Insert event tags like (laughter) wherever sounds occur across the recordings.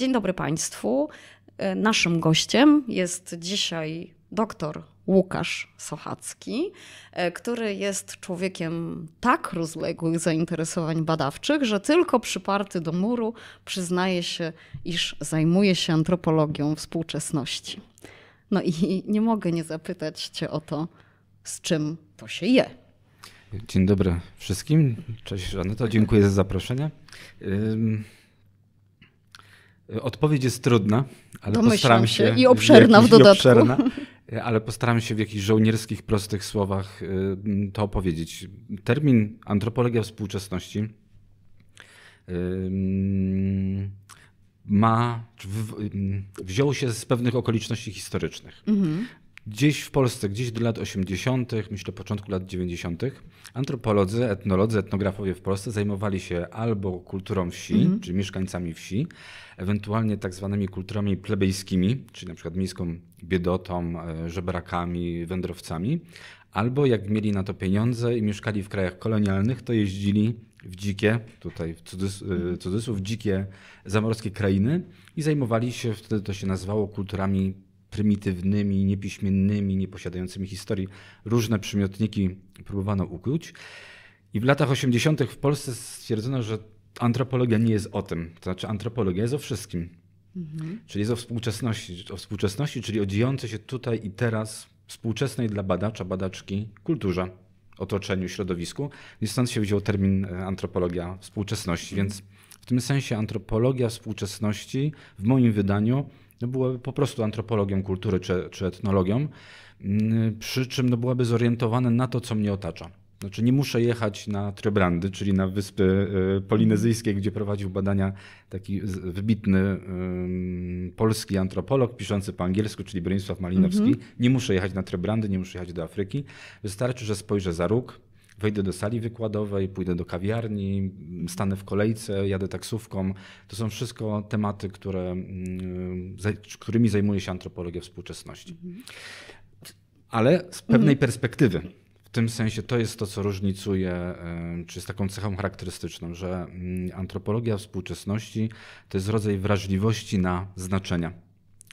Dzień dobry Państwu. E, naszym gościem jest dzisiaj doktor Łukasz Sochacki, e, który jest człowiekiem tak rozległych zainteresowań badawczych, że tylko przyparty do muru przyznaje się, iż zajmuje się antropologią współczesności. No i (laughs) nie mogę nie zapytać Cię o to, z czym to się je. Dzień dobry wszystkim. Cześć To dziękuję za zaproszenie. Y, odpowiedź jest trudna, ale Domyślam postaram się, I obszerna w, w dodatku. Obszerna, y, ale postaram się w jakichś żołnierskich, prostych słowach y, mm, to opowiedzieć. Termin antropologia współczesności mm, ma, mm, wziął się z pewnych okoliczności historycznych. Mhm. Gdzieś w Polsce, gdzieś do lat 80., myślę początku lat 90., antropolodzy, etnolodzy, etnografowie w Polsce zajmowali się albo kulturą wsi, mhm. czy mieszkańcami wsi, ewentualnie tak zwanymi kulturami plebejskimi, czyli na przykład miejską biedotą, e, żebrakami, wędrowcami, albo jak mieli na to pieniądze i mieszkali w krajach kolonialnych, to jeździli w dzikie, tutaj w cudzys e, cudzysłów, dzikie zamorskie krainy i zajmowali się, wtedy to się nazywało kulturami prymitywnymi, niepiśmiennymi, nieposiadającymi historii. Różne przymiotniki próbowano ukryć. I w latach 80. w Polsce stwierdzono, że antropologia nie jest o tym. To znaczy, antropologia jest o wszystkim. Mhm. Czyli jest o współczesności, o współczesności, czyli o dziejącej się tutaj i teraz współczesnej dla badacza, badaczki kulturze, otoczeniu, środowisku. I stąd się wziął termin e, antropologia współczesności. Mhm. Więc w tym sensie antropologia współczesności w moim wydaniu no byłaby po prostu antropologią kultury czy, czy etnologią, mm, przy czym no byłaby zorientowana na to, co mnie otacza. Znaczy nie muszę jechać na Trebrandy, czyli na wyspy y, polinezyjskie, gdzie prowadził badania taki wybitny polski antropolog piszący po angielsku, czyli Bronisław Malinowski. Mm -hmm. Nie muszę jechać na Trebrandy, nie muszę jechać do Afryki. Wystarczy, że spojrzę za róg, wejdę do sali wykładowej, pójdę do kawiarni, stanę w kolejce, jadę taksówką. To są wszystko tematy, które, mm, którymi zajmuje się antropologia współczesności. Mhm. Ale z mhm. pewnej perspektywy. W tym sensie to jest to, co różnicuje, czy jest taką cechą charakterystyczną, że mm, antropologia współczesności to jest rodzaj wrażliwości na znaczenia.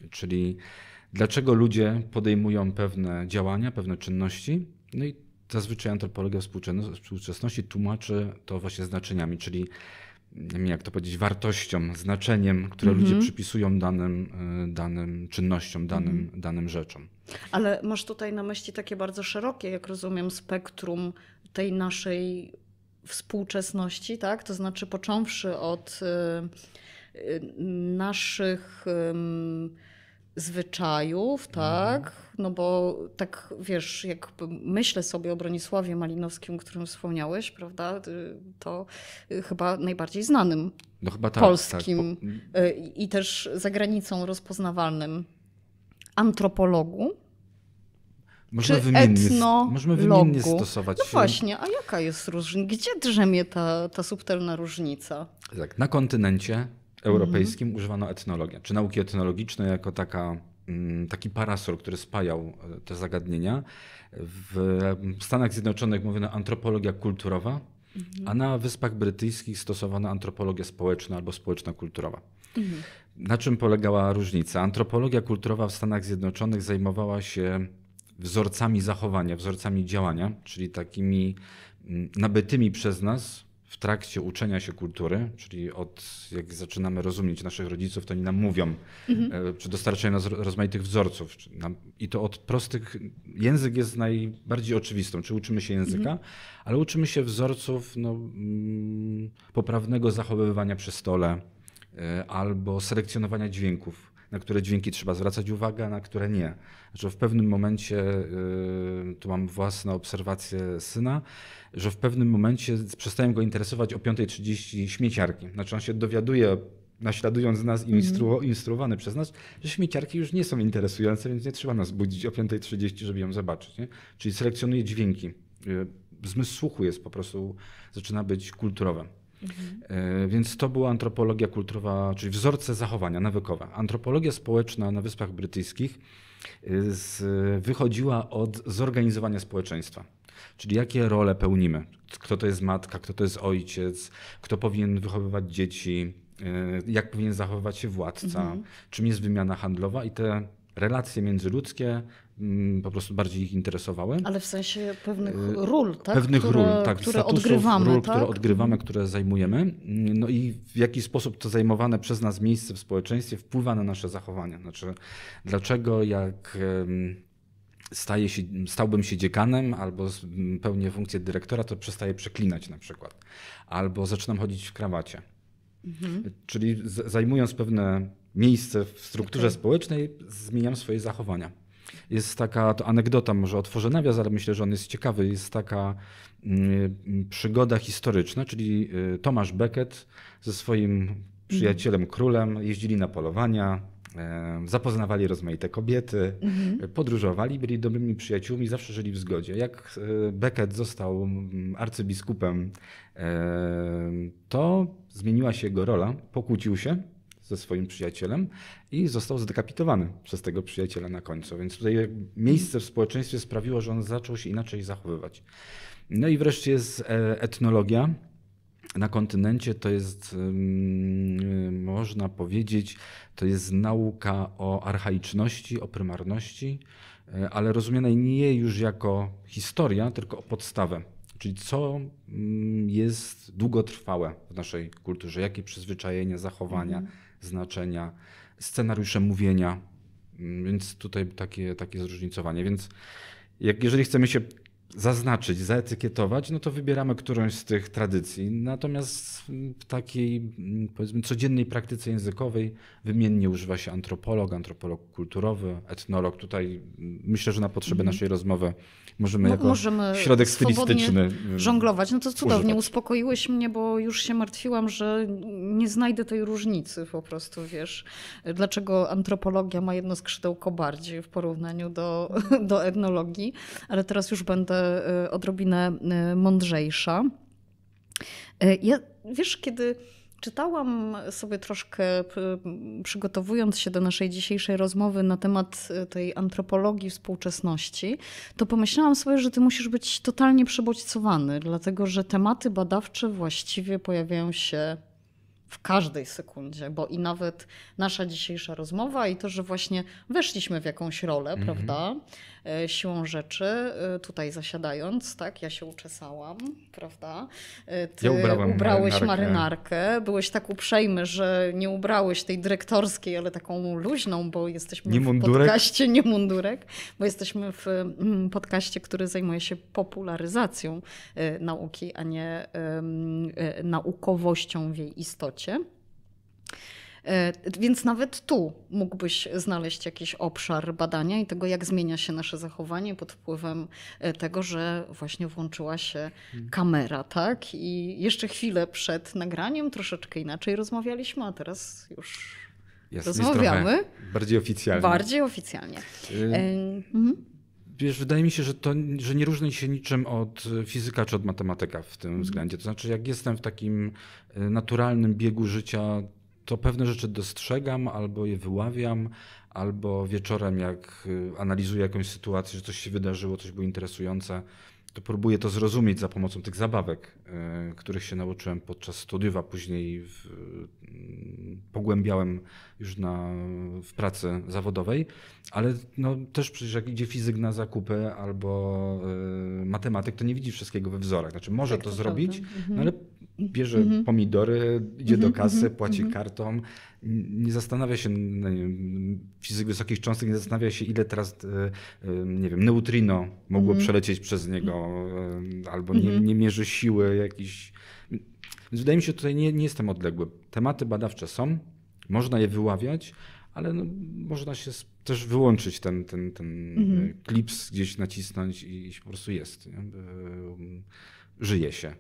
Czyli dlaczego ludzie podejmują pewne działania, pewne czynności, no i zazwyczaj antropologia współczesności tłumaczy to właśnie znaczeniami, czyli nie wiem mm, jak to powiedzieć, wartością, znaczeniem, które mm -hmm. ludzie mhm. przypisują danym, y, danym czynnościom, danym, mm -hmm. danym rzeczom. Ale masz tutaj na myśli takie bardzo szerokie, jak rozumiem, spektrum tej naszej współczesności, tak? To znaczy począwszy od y, y, naszych zwyczajów, mhm. tak? No bo tak wiesz, jak myślę sobie o Bronisławie Malinowskim, o którym wspomniałeś, prawda? To y, chyba najbardziej znanym no chyba tak, polskim tak. Po... Y, i też za granicą rozpoznawalnym antropologu. Możemy wymiennie, możemy wymienić wymiennie stosować. No właśnie, a jaka jest różnica? Gdzie drzemie ta, ta subtelna różnica? Tak, na kontynencie europejskim mhm. używano etnologii, czy nauki etnologiczne jako taka, mm, taki parasol, który spajał e, te zagadnienia. W Stanach Zjednoczonych mówiono antropologia kulturowa, mhm. a na Wyspach Brytyjskich stosowano antropologia społeczna albo społeczno-kulturowa. Mhm. Na czym polegała różnica? Antropologia kulturowa w Stanach Zjednoczonych zajmowała się wzorcami zachowania, wzorcami działania, czyli takimi mm, nabytymi przez nas w trakcie uczenia się kultury, czyli od jak zaczynamy rozumieć naszych rodziców, to oni nam mówią, mhm. E, czy dostarczają nas rozmaitych wzorców. Nam, I to od prostych, język jest najbardziej oczywistą, czy uczymy się języka, mhm. ale uczymy się wzorców no, mm, poprawnego zachowywania przy stole e, albo selekcjonowania dźwięków na które dźwięki trzeba zwracać uwagę, a na które nie. Że w pewnym momencie, y, tu mam własne obserwacje syna, że w pewnym momencie przestałem go interesować o 5.30 śmieciarki. Znaczy on się dowiaduje naśladując nas i mhm. instru instruowany przez nas, że śmieciarki już nie są interesujące, więc nie trzeba nas budzić o 5.30, żeby ją zobaczyć. Nie? Czyli selekcjonuje dźwięki. Y, zmysł słuchu jest po prostu, zaczyna być kulturowy. Mhm. E, więc to była antropologia kulturowa, czyli wzorce zachowania nawykowe. Antropologia społeczna na Wyspach Brytyjskich e, z, wychodziła od zorganizowania społeczeństwa. Czyli jakie role pełnimy? Kto to jest matka, kto to jest ojciec, kto powinien wychowywać dzieci, e, jak powinien zachowywać się władca, mhm. czym jest wymiana handlowa i te relacje międzyludzkie, Mm, po prostu bardziej ich interesowały. Ale w sensie pewnych y, ról, tak? Pewnych które, ról, tak. Które statusów, odgrywamy, ról, tak? które odgrywamy, które zajmujemy. Mm, no i w jaki sposób to zajmowane przez nas miejsce w społeczeństwie wpływa na nasze zachowania. Znaczy, dlaczego jak się, stałbym się dziekanem albo mm, pełnię funkcję dyrektora, to przestaję przeklinać na przykład. Albo zaczynam chodzić w krawacie. Mhm. Czyli zajmując pewne miejsce w strukturze okay. społecznej, zmieniam swoje zachowania. Jest taka, to anegdota może otworzę nawias, ale myślę, że on jest ciekawy. Jest taka mm, mm, przygoda historyczna, czyli y, Tomasz Beckett ze swoim przyjacielem, królem jeździli na polowania, y, zapoznawali rozmaite kobiety, mhm. podróżowali, byli dobrymi przyjaciółmi, zawsze żyli w zgodzie. Jak y, Beckett został mm, arcybiskupem, to zmieniła się jego rola, pokłócił się ze swoim przyjacielem i został zdekapitowany przez tego przyjaciela na końcu. Więc tutaj miejsce w społeczeństwie sprawiło, że on zaczął się inaczej zachowywać. No i wreszcie jest e, etnologia. Na kontynencie to jest, y, można powiedzieć, to jest nauka o archaiczności, o prymarności, e, ale rozumianej nie już jako historia, tylko o podstawę czyli co jest długotrwałe w naszej kulturze, jakie przyzwyczajenia, zachowania. Mhm znaczenia, scenariusze mówienia, mm, więc tutaj takie, takie zróżnicowanie. Więc jak, jeżeli chcemy się zaznaczyć, zaetykietować, no to wybieramy którąś z tych tradycji. Natomiast w takiej, mm, powiedzmy, codziennej praktyce językowej wymiennie używa się antropolog, antropolog kulturowy, etnolog. Tutaj mm, myślę, że na potrzeby mm. naszej rozmowy możemy no, jako możemy środek stylistyczny mm, żonglować. No to cudownie, używać. uspokoiłeś mnie, bo już się martwiłam, że nie znajdę tej różnicy po prostu, wiesz. Dlaczego antropologia ma jedno skrzydełko bardziej w porównaniu do, (laughs) do etnologii, ale teraz już będę E, odrobinę e, mądrzejsza. E, ja, wiesz, kiedy czytałam sobie troszkę, przygotowując się do naszej dzisiejszej rozmowy na temat tej antropologii współczesności, to pomyślałam sobie, że ty musisz być totalnie przebodźcowany, dlatego że tematy badawcze właściwie pojawiają się w każdej sekundzie, bo i nawet nasza dzisiejsza rozmowa i to, że właśnie weszliśmy w jakąś rolę, mm -hmm. prawda? E, siłą rzeczy, e, tutaj zasiadając, tak, ja się uczesałam, prawda? E, ty ja ubrałeś marynarkę. marynarkę. byłeś tak uprzejmy, że nie ubrałeś tej dyrektorskiej, ale taką luźną, bo jesteśmy nie w podcaście, nie mundurek, bo jesteśmy w mm, podcaście, który zajmuje się popularyzacją nauki, a nie naukowością w jej istocie. E, więc nawet tu mógłbyś znaleźć jakiś obszar badania i tego, jak zmienia się nasze zachowanie pod wpływem e, tego, że właśnie włączyła się mhm. kamera, tak? I jeszcze chwilę przed nagraniem troszeczkę inaczej rozmawialiśmy, a teraz już rozmawiamy. Bardziej oficjalnie. Bardziej oficjalnie. Y, e, mhm. Wiesz, wydaje mi się, że, to, że nie różni się niczym od fizyka czy od matematyka w tym mhm. względzie. To znaczy, jak jestem w takim y, naturalnym biegu życia, to pewne rzeczy dostrzegam albo je wyławiam, albo wieczorem, jak y, analizuję jakąś sytuację, że coś się wydarzyło, coś było interesujące, to próbuję to zrozumieć za pomocą tych zabawek, y, których się nauczyłem podczas studiów, a później w, y, pogłębiałem już na, w pracy zawodowej. Ale no, też przecież jak idzie fizyk na zakupy albo y, matematyk, to nie widzi wszystkiego we wzorach. Znaczy może tak, to, to zrobić, mhm. no, ale bierze mm -hmm. pomidory, idzie mm -hmm, do mhm, kasy, mm -hmm, płaci mhm. kartą, nie zastanawia się, no wiem, fizyk wysokich cząstek nie zastanawia się, ile teraz, e, e, nie wiem, neutrino mogło mhm. przelecieć przez niego, e, albo nie, nie mierzy siły jakiejś. Więc wydaje mi się, tutaj nie, nie jestem odległy. Tematy badawcze są, można je wyławiać, ale no, można się też wyłączyć ten, ten, ten klips, gdzieś nacisnąć i, i po prostu jest. Nie? Um, żyje się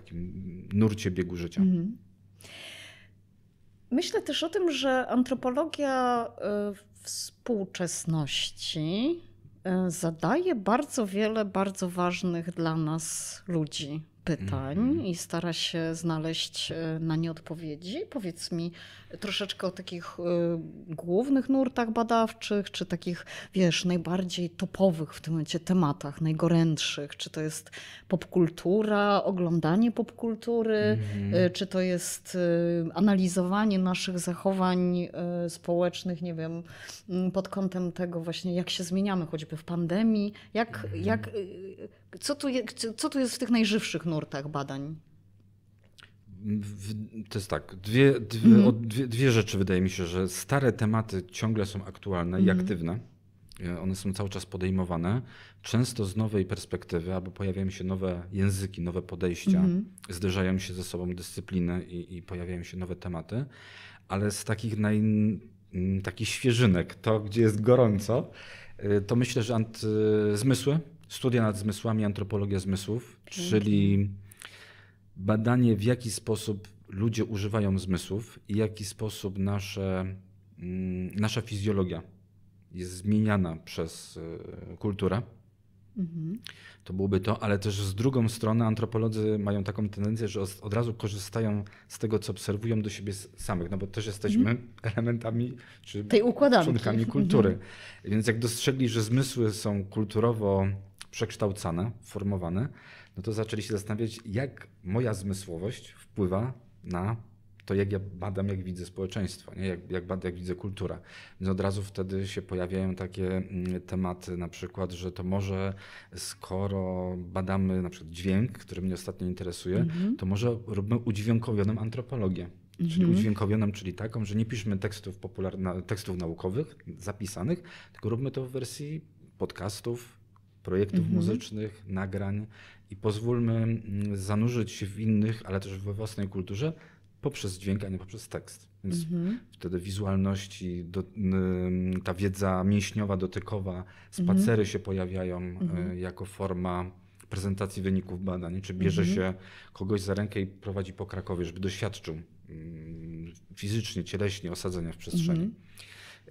takim nurcie biegu życia. Mhm. Myślę też o tym, że antropologia y, współczesności y, zadaje bardzo wiele bardzo ważnych dla nas ludzi pytań mhm. i stara się znaleźć y, na nie odpowiedzi. Powiedz mi, troszeczkę o takich y, głównych nurtach badawczych, czy takich, wiesz, najbardziej topowych w tym momencie tematach, najgorętszych? Czy to jest popkultura, oglądanie popkultury, mm. czy to jest y, analizowanie naszych zachowań społecznych, nie wiem, mm, pod kątem tego właśnie, jak się zmieniamy choćby w pandemii, jak, mm. jak co, tu, co tu jest w tych najżywszych nurtach badań? To jest tak, dwie, dwie, mm. dwie, dwie, rzeczy wydaje mi się, że stare tematy ciągle są aktualne mm. i mhm. aktywne. E, one są cały czas podejmowane, często z nowej perspektywy, albo pojawiają się nowe języki, nowe podejścia, mm. zderzają się ze sobą dyscypliny i, i pojawiają się nowe tematy, ale z takich naj, mm, świeżynek, to gdzie jest gorąco, e, to myślę, że anty, e, zmysły, studia nad zmysłami, antropologia zmysłów, okay. czyli badanie, w jaki sposób ludzie używają zmysłów i w jaki sposób nasze, mm, nasza fizjologia jest zmieniana przez y, kulturę. Mhm. To byłoby to, ale też z drugą strony antropolodzy mają taką tendencję, że od razu korzystają z tego, co obserwują do siebie samych, no bo też jesteśmy mhm. (laughs) elementami czy tej członkami mhm. kultury. Więc jak dostrzegli, że zmysły są kulturowo przekształcane, formowane, no to zaczęli się zastanawiać, jak moja zmysłowość wpływa na to, jak ja badam, jak widzę społeczeństwo, nie? Jak, jak badam, jak widzę kulturę. Więc od razu wtedy się pojawiają takie mm, tematy, na przykład, że to może skoro badamy na przykład dźwięk, który mnie ostatnio interesuje, mhm. to może robimy udźwiękowioną antropologię. Czyli mhm. udźwiękowioną, czyli taką, że nie piszmy tekstów, tekstów naukowych, zapisanych, tylko róbmy to w wersji podcastów, projektów mhm. muzycznych, nagrań, i pozwólmy mm, zanurzyć się w innych, ale też we własnej kulturze poprzez dźwięk, a nie poprzez tekst. Więc mhm. wtedy wizualności, do, mm, ta wiedza mięśniowa, dotykowa, mhm. spacery się pojawiają e, mhm. jako forma prezentacji wyników badań, czy bierze się kogoś za rękę i prowadzi po Krakowie, żeby doświadczył mm, fizycznie, cieleśnie osadzenia w przestrzeni.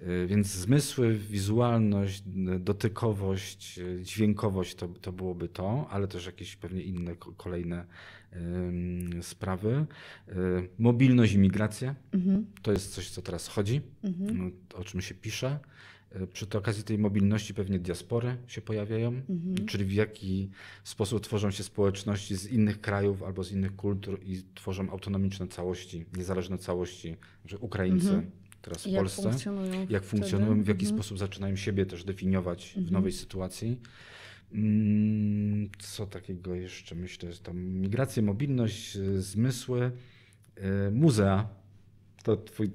Y, więc zmysły, wizualność, dotykowość, y, dźwiękowość to, to byłoby to, ale też jakieś pewnie inne kolejne y, sprawy. Y, mobilność i migracja mhm. to jest coś, co teraz chodzi, mhm. No, o czym się pisze. Y, przy tej okazji tej mobilności pewnie diaspory się pojawiają, mhm. czyli w jaki sposób tworzą się społeczności z innych krajów albo z innych kultur i tworzą autonomiczne całości, niezależne całości, że Ukraińcy mhm teraz w jak Polsce, funkcjonują jak funkcjonują, wtedy? w jaki mhm. sposób zaczynają siebie też definiować mhm. w nowej sytuacji. Mm, co takiego jeszcze myślę, że tam migracje, mobilność, zmysły, e, muzea. To twój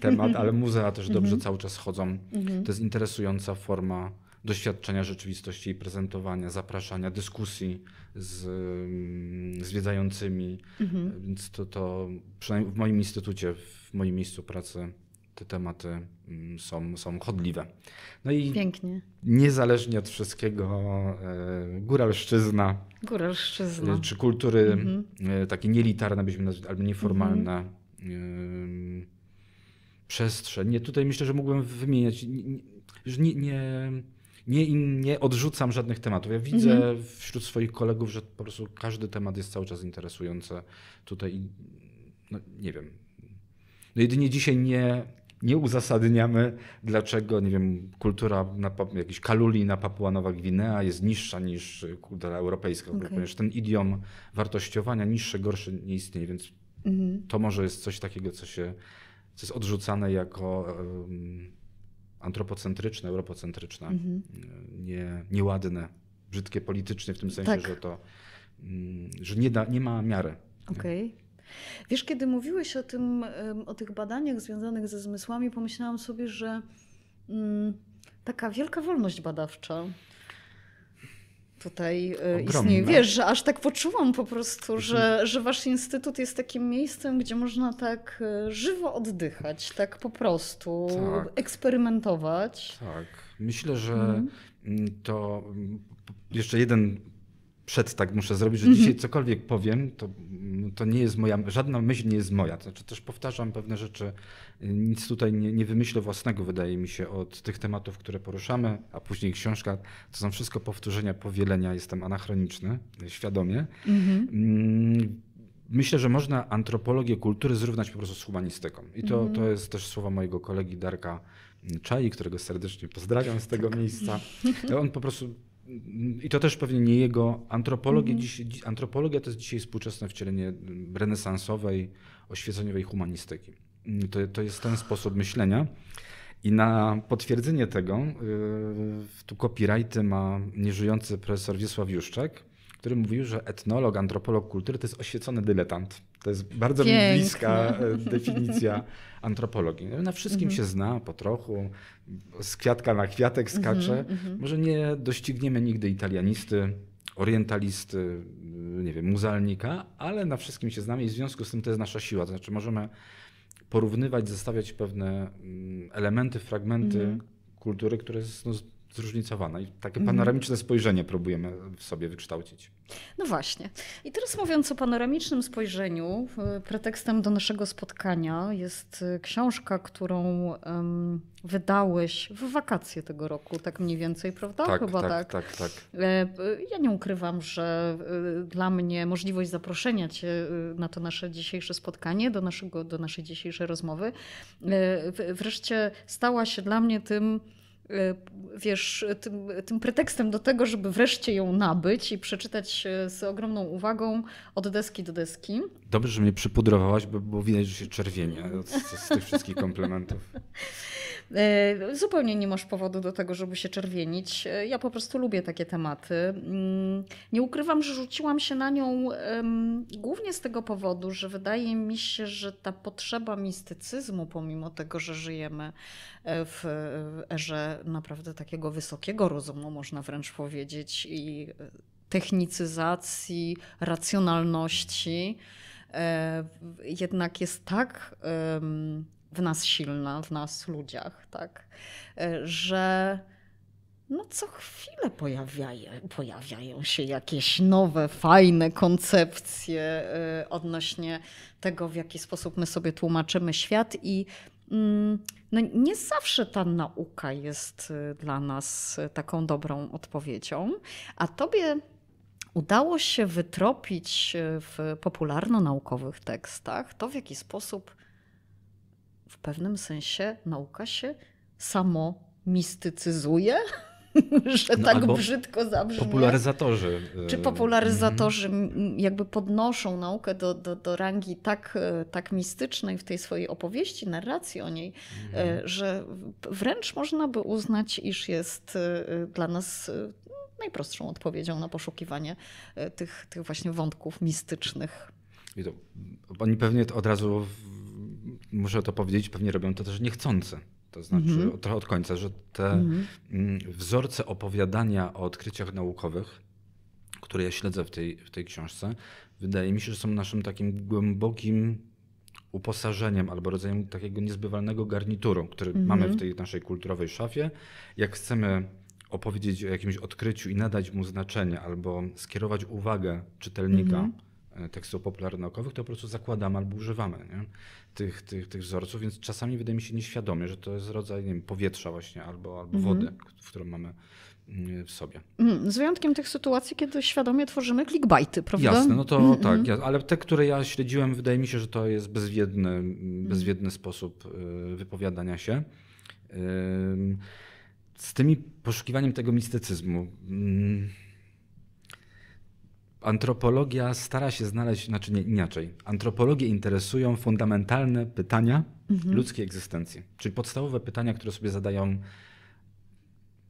temat, ale (laughs) muzea też dobrze mhm. cały czas chodzą. Mhm. To jest interesująca forma doświadczenia rzeczywistości i prezentowania, zapraszania, dyskusji z mm, zwiedzającymi. Mhm. Więc to, to przynajmniej w moim instytucie, w moim miejscu pracy te tematy mm, są, są chodliwe. No i Pięknie. niezależnie od wszystkiego, e, góralszczyzna, góralszczyzna. E, czy kultury mhm. E, takie nielitarne, byśmy nazwali, albo nieformalne, mhm. przestrzeń. Nie, tutaj myślę, że mógłbym wymieniać. Już nie, nie, nie, nie odrzucam żadnych tematów. Ja widzę mhm. wśród swoich kolegów, że po prostu każdy temat jest cały czas interesujący. Tutaj, no, nie wiem. No jedynie dzisiaj nie nie uzasadniamy, dlaczego, nie wiem, kultura na jakiejś kaluli na Papua Nowa Gwinea jest niższa niż kultura europejska, okay. ponieważ ten idiom wartościowania niższe, gorsze nie istnieje, więc mhm. to może jest coś takiego, co się co jest odrzucane jako um, antropocentryczne, europocentryczne, mhm. nie, nieładne, brzydkie politycznie w tym sensie, tak. że to, um, że nie, da, nie ma miary. Okej. Okay. Wiesz, kiedy mówiłeś o tym, o tych badaniach związanych ze zmysłami, pomyślałam sobie, że mm, taka wielka wolność badawcza tutaj e, Ogromne. istnieje. Wiesz, że aż tak poczułam po prostu, mhm. że, że wasz instytut jest takim miejscem, gdzie można tak e, żywo oddychać, tak po prostu tak. eksperymentować. Tak. Myślę, że mhm. mm, to mm, jeszcze jeden przed tak muszę zrobić, że mhm. dzisiaj cokolwiek powiem, to, mm, to nie jest moja, żadna myśl nie jest moja. To znaczy też powtarzam pewne rzeczy, y, nic tutaj nie, nie wymyślę własnego, wydaje mi się, od tych tematów, które poruszamy, a później książka, to są wszystko powtórzenia, powielenia, jestem anachroniczny, świadomie. Mhm. Mm, myślę, że można antropologię kultury zrównać po prostu z humanistyką. I to, mhm. to jest też słowa mojego kolegi Darka Czai, którego serdecznie pozdrawiam z tego (laughs) miejsca. On po prostu i to też pewnie nie jego. Antropologia, mhm. dziś, antropologia to jest dzisiaj współczesne wcielenie renesansowej, oświeceniowej humanistyki. Mm, to, to jest ten sposób myślenia. I na potwierdzenie tego yy, tu copyrighty ma nieżyjący profesor Wiesław Juszczek, który mówił, że etnolog, antropolog kultury to jest oświecony dyletant. To jest bardzo Piękne. mi bliska e, definicja (laughs) antropologii. No, na wszystkim mhm. się zna po trochu, z kwiatka na kwiatek mhm, skacze. Mhm. Może nie dościgniemy nigdy italianisty, orientalisty, e, nie wiem, muzealnika, ale na wszystkim się znamy i w związku z tym to jest nasza siła. To znaczy możemy porównywać, zestawiać pewne mm, elementy, fragmenty kultury, które są zróżnicowana i takie mhm. panoramiczne spojrzenie próbujemy w sobie wykształcić. No właśnie. I teraz mówiąc o panoramicznym spojrzeniu, pretekstem do naszego spotkania jest y, książka, którą um, wydałeś w wakacje tego roku, tak mniej więcej, prawda? Tak, Chyba tak. tak. tak, tak. E, y, ja nie ukrywam, że y, dla mnie możliwość zaproszenia Cię na to nasze dzisiejsze spotkanie, do, naszego, do naszej dzisiejszej rozmowy, e, wreszcie stała się dla mnie tym, Y, wiesz, tym, tym, pretekstem do tego, żeby wreszcie ją nabyć i przeczytać y, z ogromną uwagą od deski do deski. Dobrze, że mnie przypudrowałaś, bo, bo widać, że się czerwienie z, z tych wszystkich komplementów. (laughs) Y, zupełnie nie masz powodu do tego, żeby się czerwienić. Ja po prostu lubię takie tematy. Mm, nie ukrywam, że rzuciłam się na nią głównie z tego powodu, że wydaje mi się, że ta potrzeba mistycyzmu, pomimo tego, że żyjemy e, w erze naprawdę takiego wysokiego rozumu, można wręcz powiedzieć, i e, technicyzacji, racjonalności, e, jednak jest tak w nas silna, w nas ludziach, tak, e, że no co chwilę pojawiają, pojawiają się jakieś nowe, fajne koncepcje odnośnie tego, w jaki sposób my sobie tłumaczymy świat i Mm, no nie zawsze ta nauka jest y, dla nas y, taką dobrą odpowiedzią, a tobie udało się wytropić y, w popularno-naukowych tekstach to, w jaki sposób w pewnym sensie nauka się samo mistycyzuje (laughs) że no, tak brzydko zabrzmi. Popularyzatorzy. Y, Czy popularyzatorzy mm. jakby podnoszą naukę do, do, do rangi tak, e, tak mistycznej w tej swojej opowieści, narracji o niej, mm. że wręcz można by uznać, iż jest e, dla nas najprostszą odpowiedzią na poszukiwanie tych, tych właśnie wątków mistycznych. To, oni pewnie od razu, muszę to powiedzieć, pewnie robią to też niechcące. To znaczy mhm. trochę od końca, że te mhm. mm, wzorce opowiadania o odkryciach naukowych, które ja śledzę w tej, w tej książce, wydaje mi się, że są naszym takim głębokim uposażeniem albo rodzajem takiego niezbywalnego garnituru, który mhm. mamy w tej naszej kulturowej szafie. Jak chcemy opowiedzieć o jakimś odkryciu i nadać mu znaczenie albo skierować uwagę czytelnika, E, tekstów popularnaukowych, to po prostu zakładamy albo używamy nie? Tych, tych, tych wzorców, więc czasami wydaje mi się nieświadomie, że to jest rodzaj nie wiem, powietrza właśnie albo, albo mhm. wody, w którą mamy mm, w sobie. Mhm. Z wyjątkiem tych sytuacji, kiedy świadomie tworzymy clickbaity, prawda? Jasne, no to mm -mm. tak, mhm. ale te, które ja śledziłem, wydaje mi się, że to jest bezwiedny, bezwiedny sposób e, wypowiadania się. Z tymi poszukiwaniem tego mistycyzmu. Mm, antropologia stara się znaleźć, znaczy nie, inaczej, antropologię interesują fundamentalne pytania mhm. ludzkiej egzystencji, czyli podstawowe pytania, które sobie zadają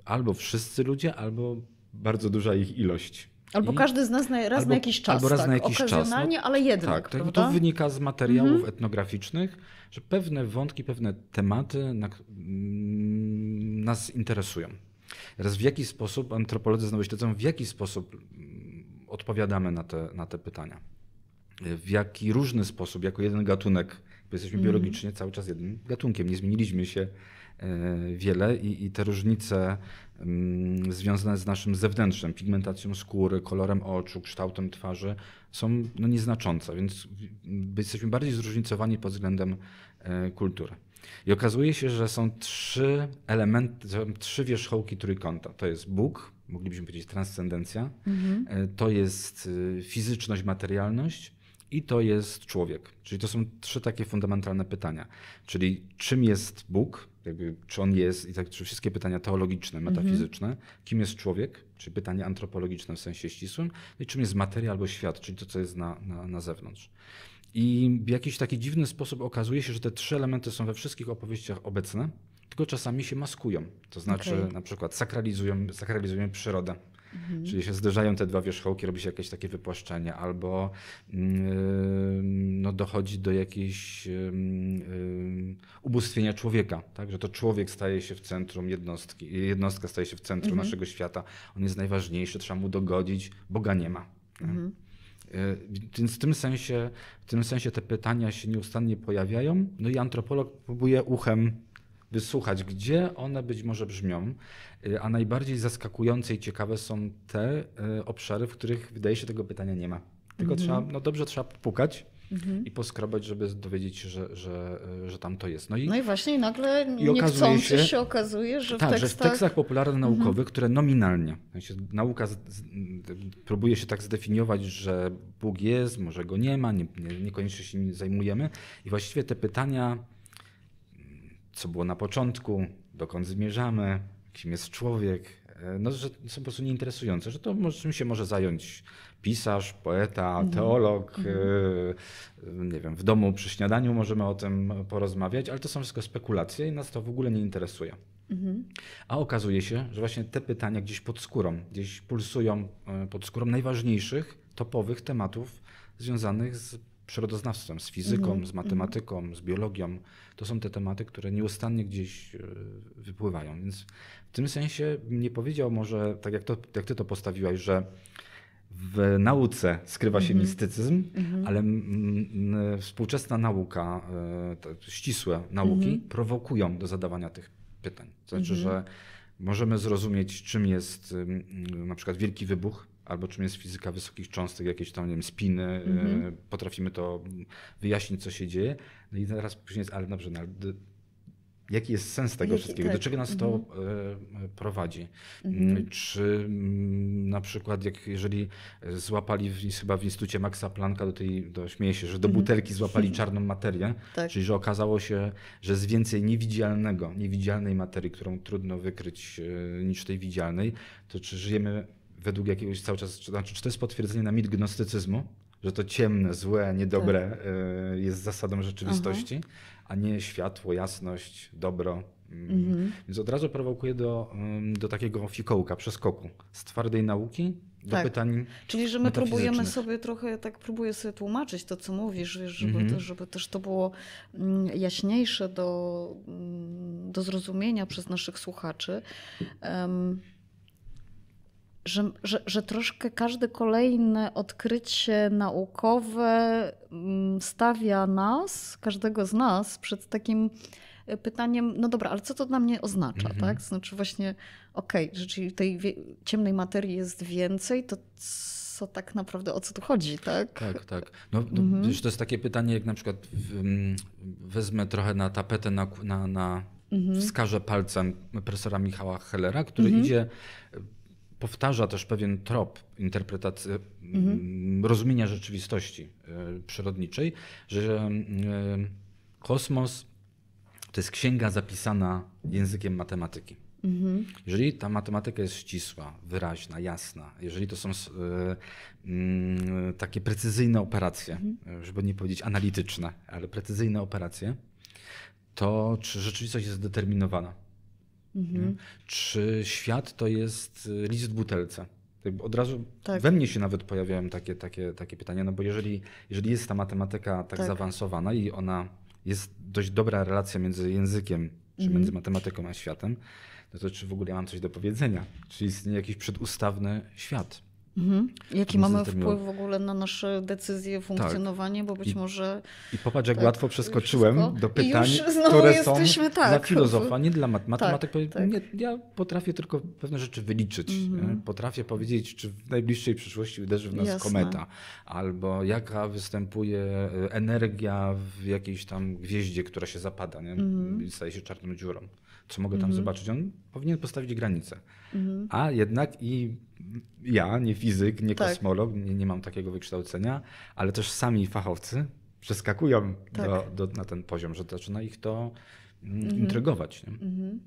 albo wszyscy ludzie, albo bardzo duża ich ilość. Albo I każdy z nas na, raz albo, na jakiś czas. Albo raz tak, na jakiś czas. No, ale jednak. Tak, to wynika z materiałów mhm. etnograficznych, że pewne wątki, pewne tematy na, mm, nas interesują. Teraz w jaki sposób antropolodzy znowu śledzą, w jaki sposób odpowiadamy na te, na te pytania. W jaki różny sposób, jako jeden gatunek, bo jesteśmy mm. biologicznie cały czas jednym gatunkiem, nie zmieniliśmy się e, wiele i, i te różnice mm, związane z naszym zewnętrznym, pigmentacją skóry, kolorem oczu, kształtem twarzy są no, nieznaczące, więc jesteśmy bardziej zróżnicowani pod względem e, kultury. I okazuje się, że są trzy elementy, trzy wierzchołki trójkąta. To jest Bóg, moglibyśmy powiedzieć, transcendencja, mhm. E, to jest e, fizyczność, materialność i to jest człowiek. Czyli to są trzy takie fundamentalne pytania. Czyli czym jest Bóg, jakby, czy on jest, i tak czy wszystkie pytania teologiczne, mhm. metafizyczne, mhm. kim jest człowiek, czy pytanie antropologiczne w sensie ścisłym, no i czym jest materia albo świat, czyli to, co jest na, na, na zewnątrz. I w jakiś taki dziwny sposób okazuje się, że te trzy elementy są we wszystkich opowieściach obecne tylko czasami się maskują. To znaczy okay. na przykład sakralizują, sakralizują przyrodę. Mhm. Czyli się zderzają te dwa wierzchołki, robi się jakieś takie wypłaszczenie, albo yy, no, dochodzi do jakiejś yy, ubóstwienia człowieka, tak? że to człowiek staje się w centrum jednostki, jednostka staje się w centrum mhm. naszego świata, on jest najważniejszy, trzeba mu dogodzić, Boga nie ma. Mhm. Yy, więc w tym, sensie, w tym sensie te pytania się nieustannie pojawiają. No i antropolog próbuje uchem wysłuchać, gdzie one być może brzmią, y, a najbardziej zaskakujące i ciekawe są te y, obszary, w których wydaje się tego pytania nie ma. Tylko mhm. trzeba, no dobrze trzeba pukać, Mhm. i poskrobać, żeby dowiedzieć się, że, że, y, że tam to jest. No i, no i właśnie nagle i niechcący się, się okazuje, że, tak, w tekstach... że w tekstach popularno-naukowych, mhm. które nominalnie, nauka z, z, próbuje się tak zdefiniować, że Bóg jest, może go nie ma, nie, nie, niekoniecznie się nim zajmujemy i właściwie te pytania co było na początku, dokąd zmierzamy, kim jest człowiek. E, no, że są po prostu nieinteresujące, że to czym się może zająć pisarz, poeta, mhm. teolog. Mm. nie wiem, w domu przy śniadaniu możemy o tym porozmawiać, ale to są wszystko spekulacje i nas to w ogóle nie interesuje. Mhm. A okazuje się, że właśnie te pytania gdzieś pod skórą, gdzieś pulsują e, pod skórą najważniejszych, topowych tematów związanych z przyrodoznawstwem, z fizyką, mm -hmm. z mhm. matematyką, z biologią. To są te tematy, które nieustannie gdzieś e, wypływają. Więc w tym sensie nie powiedział może, tak jak, to, jak ty to postawiłaś, że w nauce skrywa się mm -hmm. mistycyzm, mm -hmm. ale współczesna nauka, e, ścisłe nauki mhm. prowokują do zadawania tych pytań. To znaczy, mhm. że możemy zrozumieć, czym jest na przykład wielki wybuch, albo czym jest fizyka wysokich cząstek, jakieś tam, nie wiem, spiny, e, mhm. potrafimy to wyjaśnić, co się dzieje. No i teraz później jest, ale dobrze, no, jaki jest sens tego Jaki, wszystkiego, tak. do czego nas mhm. to e, prowadzi. Mhm. Mm, czy m, mm, na przykład, jak jeżeli złapali w, chyba w Instytucie Maxa Plancka, do tej, do śmieję się, że do mhm. butelki złapali (laughs) czarną materię, tak. czyli że okazało się, że jest więcej niewidzialnego, niewidzialnej materii, którą trudno wykryć e, niż tej widzialnej, to czy żyjemy według jakiegoś cały czas, czy, znaczy, czy to jest potwierdzenie na mit gnostycyzmu, że to ciemne, złe, niedobre tak. E, jest zasadą rzeczywistości, mhm. a nie światło, jasność, dobro. Mm. Mhm. Więc od razu prowokuje do, mm, do takiego fikołka, przeskoku z twardej nauki do tak. pytań. Czyli, że my próbujemy sobie trochę, tak próbuję sobie tłumaczyć to, co mówisz, wiesz, żeby, mhm. to, żeby też to było mm, jaśniejsze do, do zrozumienia przez naszych słuchaczy. Um, że, że, że troszkę każde kolejne odkrycie naukowe mm, stawia nas, każdego z nas, przed takim e, pytaniem, no dobra, ale co to dla mnie oznacza, mhm. tak? Znaczy właśnie, okej, okay, czyli tej ciemnej materii jest więcej, to co tak naprawdę, o co tu chodzi, tak? Tak, tak. No, no mhm. to jest takie pytanie, jak na przykład mm, wezmę trochę na tapetę, na, na, na mhm. wskażę palcem profesora Michała Hellera, który idzie powtarza też pewien trop interpretacji, mhm. Mm, rozumienia rzeczywistości e, przyrodniczej, że e, kosmos to jest księga zapisana językiem matematyki. Mhm. Jeżeli ta matematyka jest ścisła, wyraźna, jasna, jeżeli to są e, mm, takie precyzyjne operacje, mhm. żeby nie powiedzieć analityczne, ale precyzyjne operacje, to czy rzeczywistość jest zdeterminowana? Mhm. Czy świat to jest y, list w butelce? Od razu tak. we mnie się nawet pojawiają takie, takie, takie pytania, no bo jeżeli, jeżeli jest ta matematyka tak, tak. zaawansowana i ona jest dość dobra relacja między językiem, czy mhm. między matematyką a światem, no to czy w ogóle ja mam coś do powiedzenia? Czy istnieje jakiś przedustawny świat? Mhm. Jaki mamy wpływ w ogóle na nasze decyzje, tak. funkcjonowanie, tak. bo być I, może... I popatrz, jak tak, łatwo przeskoczyłem do pytań, które są tak. dla filozofa, nie dla mat tak, tak. Nie, ja potrafię tylko pewne rzeczy wyliczyć. Mhm. Potrafię powiedzieć, czy w najbliższej przyszłości uderzy w nas Jasne. kometa, albo jaka występuje e, energia w jakiejś tam gwieździe, która się zapada nie? Mhm. staje się czarną dziurą. Co mogę tam mhm. zobaczyć? On powinien postawić granicę. Mhm. A jednak i ja, nie fizyk, nie tak. kosmolog, nie, nie mam takiego wykształcenia, ale też sami fachowcy przeskakują tak. do, do, na ten poziom, że zaczyna ich to mm, mhm. intrygować. Nie? Mhm.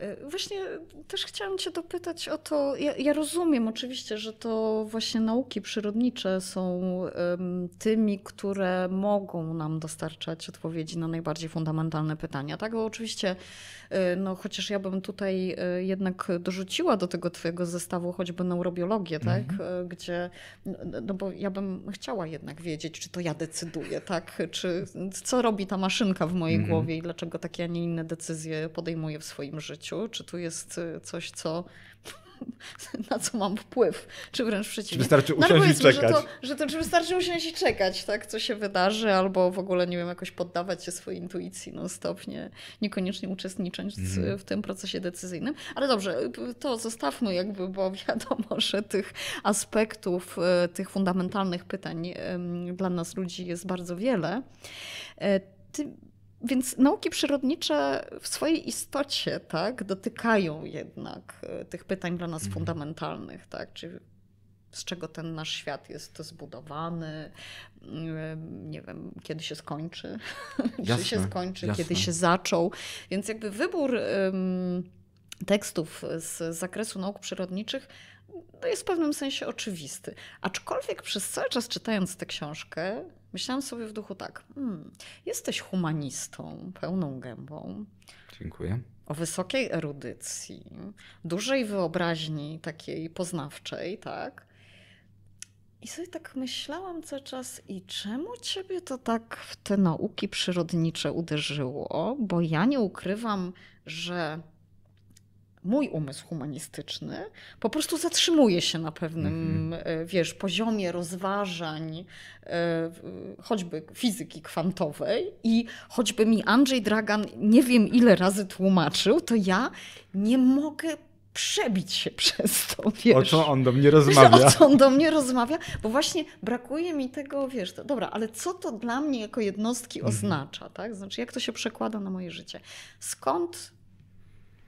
E, właśnie też chciałam Cię dopytać o to. Ja, ja, rozumiem oczywiście, że to właśnie nauki przyrodnicze są tymi, które mogą nam dostarczać odpowiedzi na najbardziej fundamentalne pytania. Tak, bo oczywiście, e, no, chociaż ja bym tutaj e, jednak dorzuciła do tego Twojego zestawu choćby neurobiologię, tak? mhm. tak, gdzie, no, no bo ja bym chciała jednak wiedzieć, czy to ja decyduję, tak, czy co robi ta maszynka w mojej mhm. głowie i dlaczego takie, a nie inne decyzje podejmuję w swoim życiu życiu, czy tu jest y, coś, co (laughs) na co mam wpływ, czy wręcz przeciwnie. Czy wystarczy no, usiąść no, i czekać. Że to, że to, czy wystarczy usiąść i czekać, tak, co się wydarzy, albo w ogóle, nie wiem, jakoś poddawać się swojej intuicji no stopnie, niekoniecznie uczestnicząc mm. w tym procesie decyzyjnym. Ale dobrze, y, to zostawmy jakby, bo (laughs) wiadomo, że tych aspektów, y, tych fundamentalnych pytań dla nas ludzi jest bardzo wiele. Ty więc nauki przyrodnicze w swojej istocie tak, dotykają jednak e, tych pytań dla nas mhm. fundamentalnych, tak, czyli z czego ten nasz świat jest zbudowany, e, nie wiem, kiedy się skończy, jasne, (laughs) czy się skończy, jasne. kiedy się zaczął. Więc jakby wybór tekstów z zakresu nauk przyrodniczych no jest w pewnym sensie oczywisty. Aczkolwiek przez cały czas czytając tę książkę, Myślałam sobie w duchu tak, hmm, jesteś humanistą pełną gębą. Dziękuję. O wysokiej erudycji, dużej wyobraźni takiej poznawczej, tak? I sobie tak myślałam cały czas, i czemu ciebie to tak w te nauki przyrodnicze uderzyło? Bo ja nie ukrywam, że mój umysł humanistyczny po prostu zatrzymuje się na pewnym, mhm. e, wiesz, poziomie rozważań e, choćby fizyki kwantowej i choćby mi Andrzej Dragan nie wiem ile razy tłumaczył, to ja nie mogę przebić się (laughs) przez to, wiesz. O co on do mnie (laughs) rozmawia. O co on do mnie rozmawia, bo właśnie brakuje mi tego, wiesz, to, dobra, ale co to dla mnie jako jednostki mhm. oznacza, tak? Znaczy, jak to się przekłada na moje życie? Skąd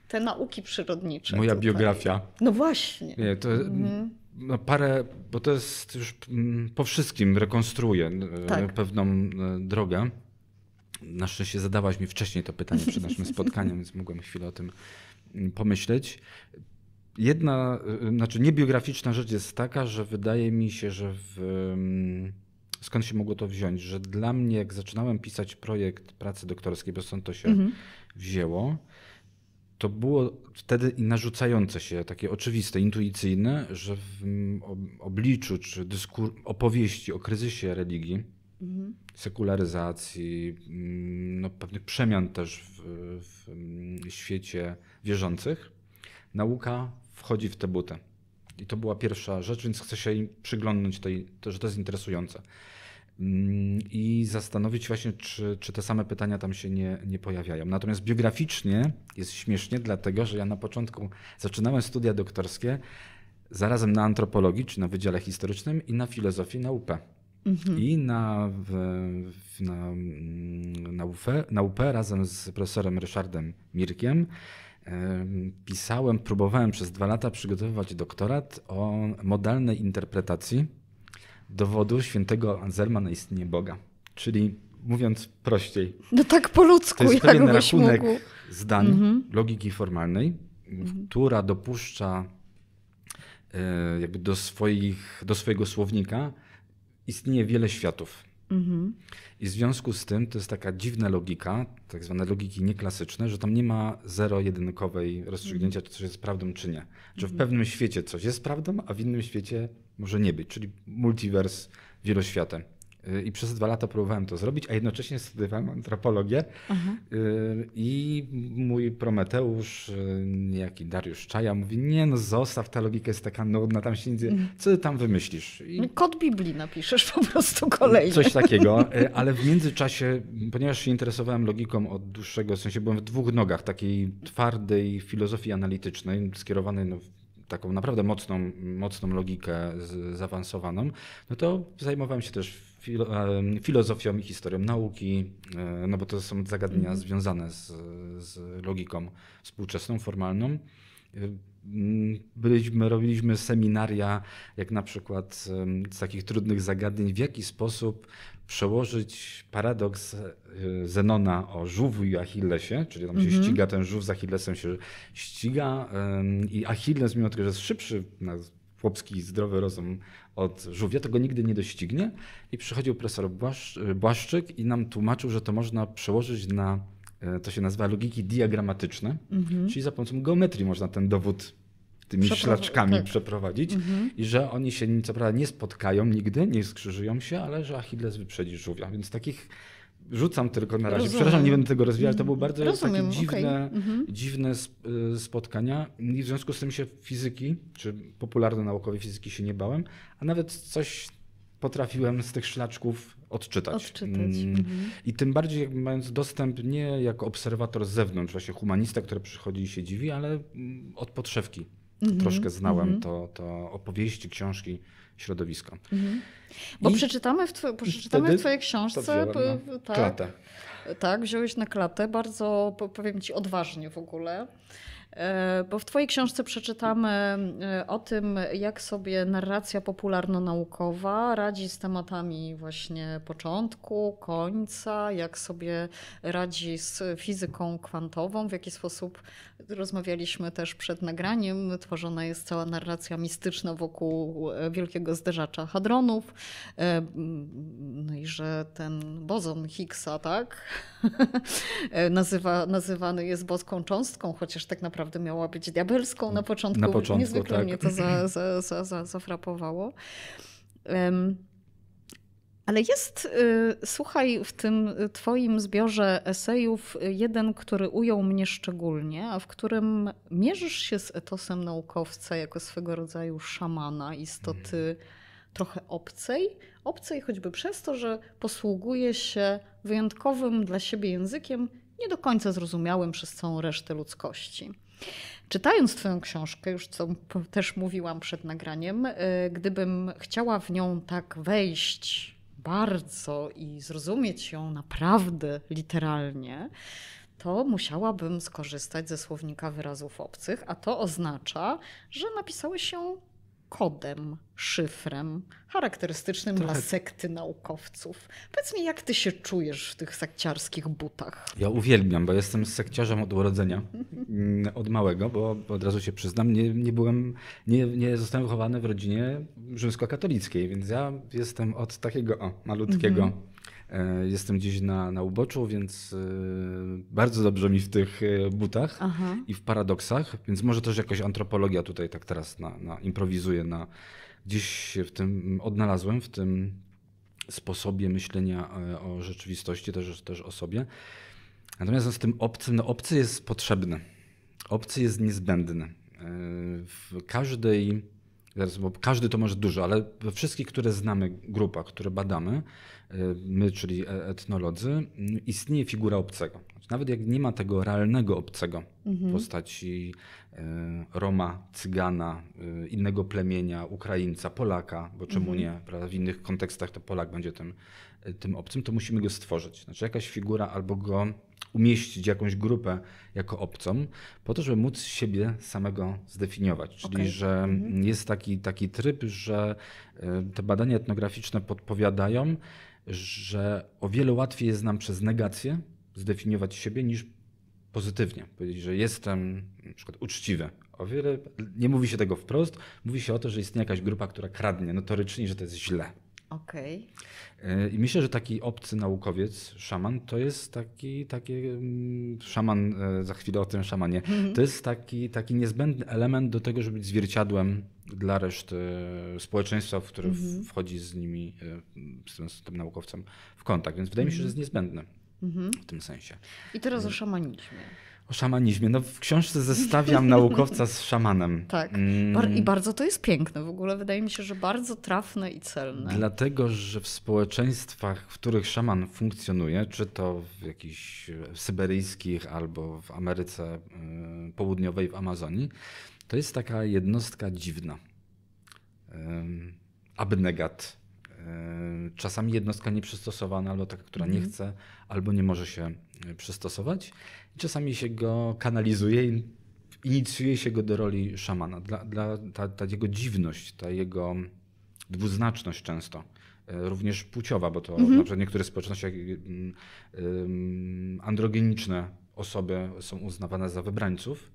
te nauki przyrodnicze. Moja tutaj. biografia. No właśnie. Nie, to mhm. no parę, bo to jest już mm, po wszystkim rekonstruuję e, tak. pewną e, drogę. Na szczęście zadałaś mi wcześniej to pytanie przed naszym (laughs) spotkaniem, więc mogłem chwilę o tym mm, pomyśleć. Jedna, e, znaczy niebiograficzna rzecz jest taka, że wydaje mi się, że w, mm, skąd się mogło to wziąć, że dla mnie, jak zaczynałem pisać projekt pracy doktorskiej, bo stąd to się mhm. wzięło, to było wtedy narzucające się, takie oczywiste, intuicyjne, że w obliczu czy dyskur- opowieści o kryzysie religii, mhm. sekularyzacji, mm, no, pewnych przemian też w, w, mm, świecie wierzących, nauka wchodzi w te buty. I to była pierwsza rzecz, więc chcę się przyglądnąć tej, to, że to jest interesujące. Mm, i zastanowić właśnie, czy, czy te same pytania tam się nie, nie pojawiają. Natomiast biograficznie jest śmiesznie, dlatego że ja na początku zaczynałem studia doktorskie zarazem na antropologii, czy na Wydziale Historycznym i na filozofii na UP. E. Mhm. I na, w, na, mm, na, e, na UP e razem z profesorem Ryszardem Mirkiem pisałem, próbowałem przez dwa lata przygotowywać doktorat o modalnej interpretacji dowodu świętego Anselma na istnienie Boga. Czyli mówiąc prościej. No tak po ludzku, to jest pewien rachunek mógł. zdań mhm. logiki formalnej, mhm. która dopuszcza e, jakby do, swoich, do swojego słownika istnieje wiele światów. Mhm. I w związku z tym to jest taka dziwna logika, tak zwane logiki nieklasyczne, że tam nie ma zero-jedynkowej rozstrzygnięcia, czy coś jest prawdą, czy nie. Że w pewnym świecie coś jest prawdą, a w innym świecie może nie być, czyli multiwers wieloświatem. Y, I przez dwa lata próbowałem to zrobić, a jednocześnie studiowałem antropologię. Mhm. Y, I mój Prometeusz, y, jaki Dariusz Czaja, mówi: Nie, no zostaw, ta logika jest taka nudna, tam się nic. Mhm. Co ty tam wymyślisz? I... No, kod Biblii napiszesz po prostu kolejny. Coś takiego, (laughs) ale w międzyczasie, ponieważ się interesowałem logiką od dłuższego, w sensie byłem w dwóch nogach, takiej twardej filozofii analitycznej, skierowanej no, taką naprawdę mocną, mocną logikę zaawansowaną, no to zajmowałem się też filo filozofią i historią nauki, e, no bo to są zagadnienia mhm. związane z, z logiką współczesną, formalną. E, byliśmy, robiliśmy seminaria, jak na przykład z takich trudnych zagadnień, w jaki sposób przełożyć paradoks e, Zenona o żółwu i Achillesie, czyli tam się mhm. ściga, ten żółw z Achillesem się ściga i Achilles, mimo tego, że jest szybszy na chłopski zdrowy rozum od żółwia, tego nigdy nie doścignie. I przychodził profesor e, Błaszczyk i nam tłumaczył, że to można przełożyć na, e, to się nazywa logiki diagramatyczne, mhm. czyli za pomocą geometrii można ten dowód tymi szlaczkami tak. przeprowadzić mhm. i że oni się co prawda nie spotkają nigdy, nie skrzyżują się, ale że Achilles wyprzedzi żółwia. Więc takich rzucam tylko na razie. Rozumiem. Przepraszam, nie będę tego rozwijał, to były bardzo Rozumiem, takie dziwne, okay. Mhm. dziwne y, spotkania i w związku z tym się fizyki, czy popularno-naukowej fizyki się nie bałem, a nawet coś potrafiłem z tych szlaczków odczytać. odczytać. Mm. Mhm. I tym bardziej mając dostęp nie jako obserwator z zewnątrz, właśnie humanista, który przychodzi i się dziwi, ale mm, od podszewki Mhm, Troszkę znałem mm to, to opowieści, książki, środowisko. Mhm. Bo I przeczytamy w, two, przeczytamy w Twojej książce. tak, klatę. Tak, wziąłeś na klatę bardzo, powiem Ci, odważnie w ogóle. E, bo w Twojej książce przeczytamy e, o tym, jak sobie narracja popularno-naukowa radzi z tematami właśnie początku, końca, jak sobie radzi z fizyką kwantową, w jaki sposób rozmawialiśmy też przed nagraniem, tworzona jest cała narracja mistyczna wokół e, wielkiego zderzacza hadronów, no i że ten bozon Higgsa, tak, (laughs) nazywa, nazywany jest boską cząstką, chociaż tak naprawdę naprawdę miała być diabelską na początku. Na początku tak. Niezwykle tak. mnie to za, za, za, za, zafrapowało. Um, ale jest, y, słuchaj, w tym Twoim zbiorze esejów jeden, który ujął mnie szczególnie, a w którym mierzysz się z etosem naukowca jako swego rodzaju szamana, istoty mm. trochę obcej. Obcej choćby przez to, że posługuje się wyjątkowym dla siebie językiem, nie do końca zrozumiałym przez całą resztę ludzkości. Czytając Twoją książkę, już co też mówiłam przed nagraniem, y, gdybym chciała w nią tak wejść bardzo i zrozumieć ją naprawdę literalnie, to musiałabym skorzystać ze słownika wyrazów obcych, a to oznacza, że napisałeś się kodem, szyfrem charakterystycznym Trochę... dla tak. sekty naukowców. Powiedz mi, jak ty się czujesz w tych sekciarskich butach? Ja uwielbiam, bo jestem sekciarzem od urodzenia, (laughs) od małego, bo od razu się przyznam, nie, nie byłem, nie, nie zostałem wychowany w rodzinie rzymskokatolickiej, więc ja jestem od takiego o, malutkiego. Mhm. E, jestem gdzieś na, na uboczu, więc e, bardzo dobrze mi w tych e, butach Aha. i w paradoksach, więc może też jakaś antropologia tutaj tak teraz na, na improwizuje, na, gdzieś się w tym odnalazłem, w tym sposobie myślenia o rzeczywistości, też, też o sobie. Natomiast no, z tym obcym, no obcy jest potrzebny, obcy jest niezbędny. W każdej, bo każdy to może dużo, ale we wszystkich, które znamy, grupach, które badamy, Y, my, czyli e, etnolodzy, istnieje figura obcego. Znaczy, nawet jak nie ma tego realnego obcego mhm. postaci y, Roma, Cygana, y, innego plemienia, Ukraińca, Polaka, bo czemu mhm. nie, prawda? w innych kontekstach to Polak będzie tym, tym obcym, to musimy go stworzyć. Znaczy jakaś figura albo go umieścić jakąś grupę jako obcą, po to, żeby móc siebie samego zdefiniować. Czyli, okay. że mhm. jest taki, taki tryb, że te badania etnograficzne podpowiadają, że o wiele łatwiej jest nam przez negację zdefiniować siebie niż pozytywnie. Powiedzieć, że jestem na przykład uczciwy. O wiele, nie mówi się tego wprost, mówi się o to, że istnieje jakaś grupa, która kradnie notorycznie, że to jest źle. Okej. Okay. I myślę, że taki obcy naukowiec, szaman, to jest taki, taki mm, szaman, e, za chwilę o tym szamanie, mhm. to jest taki, taki niezbędny element do tego, żeby być zwierciadłem dla reszty e, społeczeństwa, w które mhm. wchodzi z nimi, e, z tym, z tym, naukowcem w kontakt. Więc wydaje mi się, że jest mhm. niezbędne mhm. w tym sensie. I teraz o e, szamanizmie. O szamanizmie. No, w książce zestawiam (laughs) naukowca z szamanem. Tak. I mm. bardzo to jest piękne. W ogóle wydaje mi się, że bardzo trafne i celne. Dlatego, że w społeczeństwach, w których szaman funkcjonuje, czy to w jakichś syberyjskich albo w Ameryce Południowej, w Amazonii, to jest taka jednostka dziwna. Abnegat. Czasami jednostka nieprzystosowana, albo taka, która nie mhm. chce, albo nie może się e, przystosować. czasami się go kanalizuje i inicjuje się go do roli szamana. Dla, dla ta, ta jego dziwność, ta jego dwuznaczność często e, również płciowa, bo to mhm. na przykład niektóre społeczności androgeniczne osoby są uznawane za wybrańców.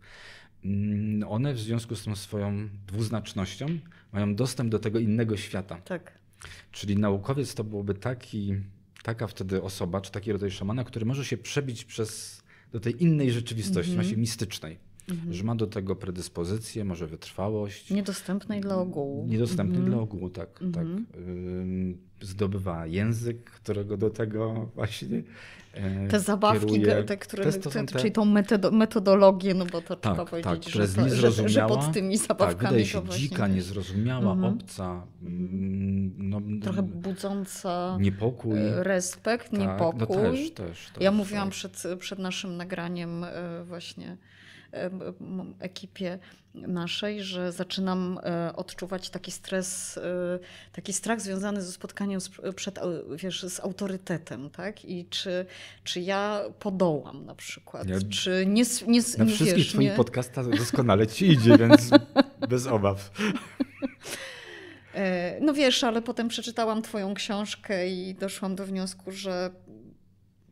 Mm, one w związku z tą swoją dwuznacznością mają dostęp do tego innego świata. Tak. Czyli naukowiec to byłoby taki, taka wtedy osoba, czy taki rodzaj szamana, który może się przebić przez, do tej innej rzeczywistości, mm -hmm. mistycznej. Mm -hmm. Że ma do tego predyspozycję, może wytrwałość. Niedostępnej dla ogółu. Niedostępnej mm -hmm. dla ogółu, tak. tak. Mhm. Zdobywa język, którego do tego właśnie E, te zabawki, kieruje... te, które, te, te, te... czyli tą metodo metodologię, no bo to tak, trzeba powiedzieć, tak, że, że, że, pod tymi tak, zabawkami tak, wydaje się to właśnie... dzika, niezrozumiała, mhm. obca, mm, no, mm, trochę budząca mm, niepokój. E, respekt, tak, no niepokój. No też, też, też, ja mówiłam tak. przed, przed naszym nagraniem e, właśnie ekipie naszej, że zaczynam e, odczuwać taki stres, e, taki strach związany ze spotkaniem z, e, przed, wiesz, z autorytetem, tak? I czy, czy ja podołam na przykład, ja, czy nie, nie Na nie, wszystkich wiesz, twoich nie? podcastach doskonale ci idzie, więc (laughs) bez obaw. No wiesz, ale potem przeczytałam Twoją książkę i doszłam do wniosku, że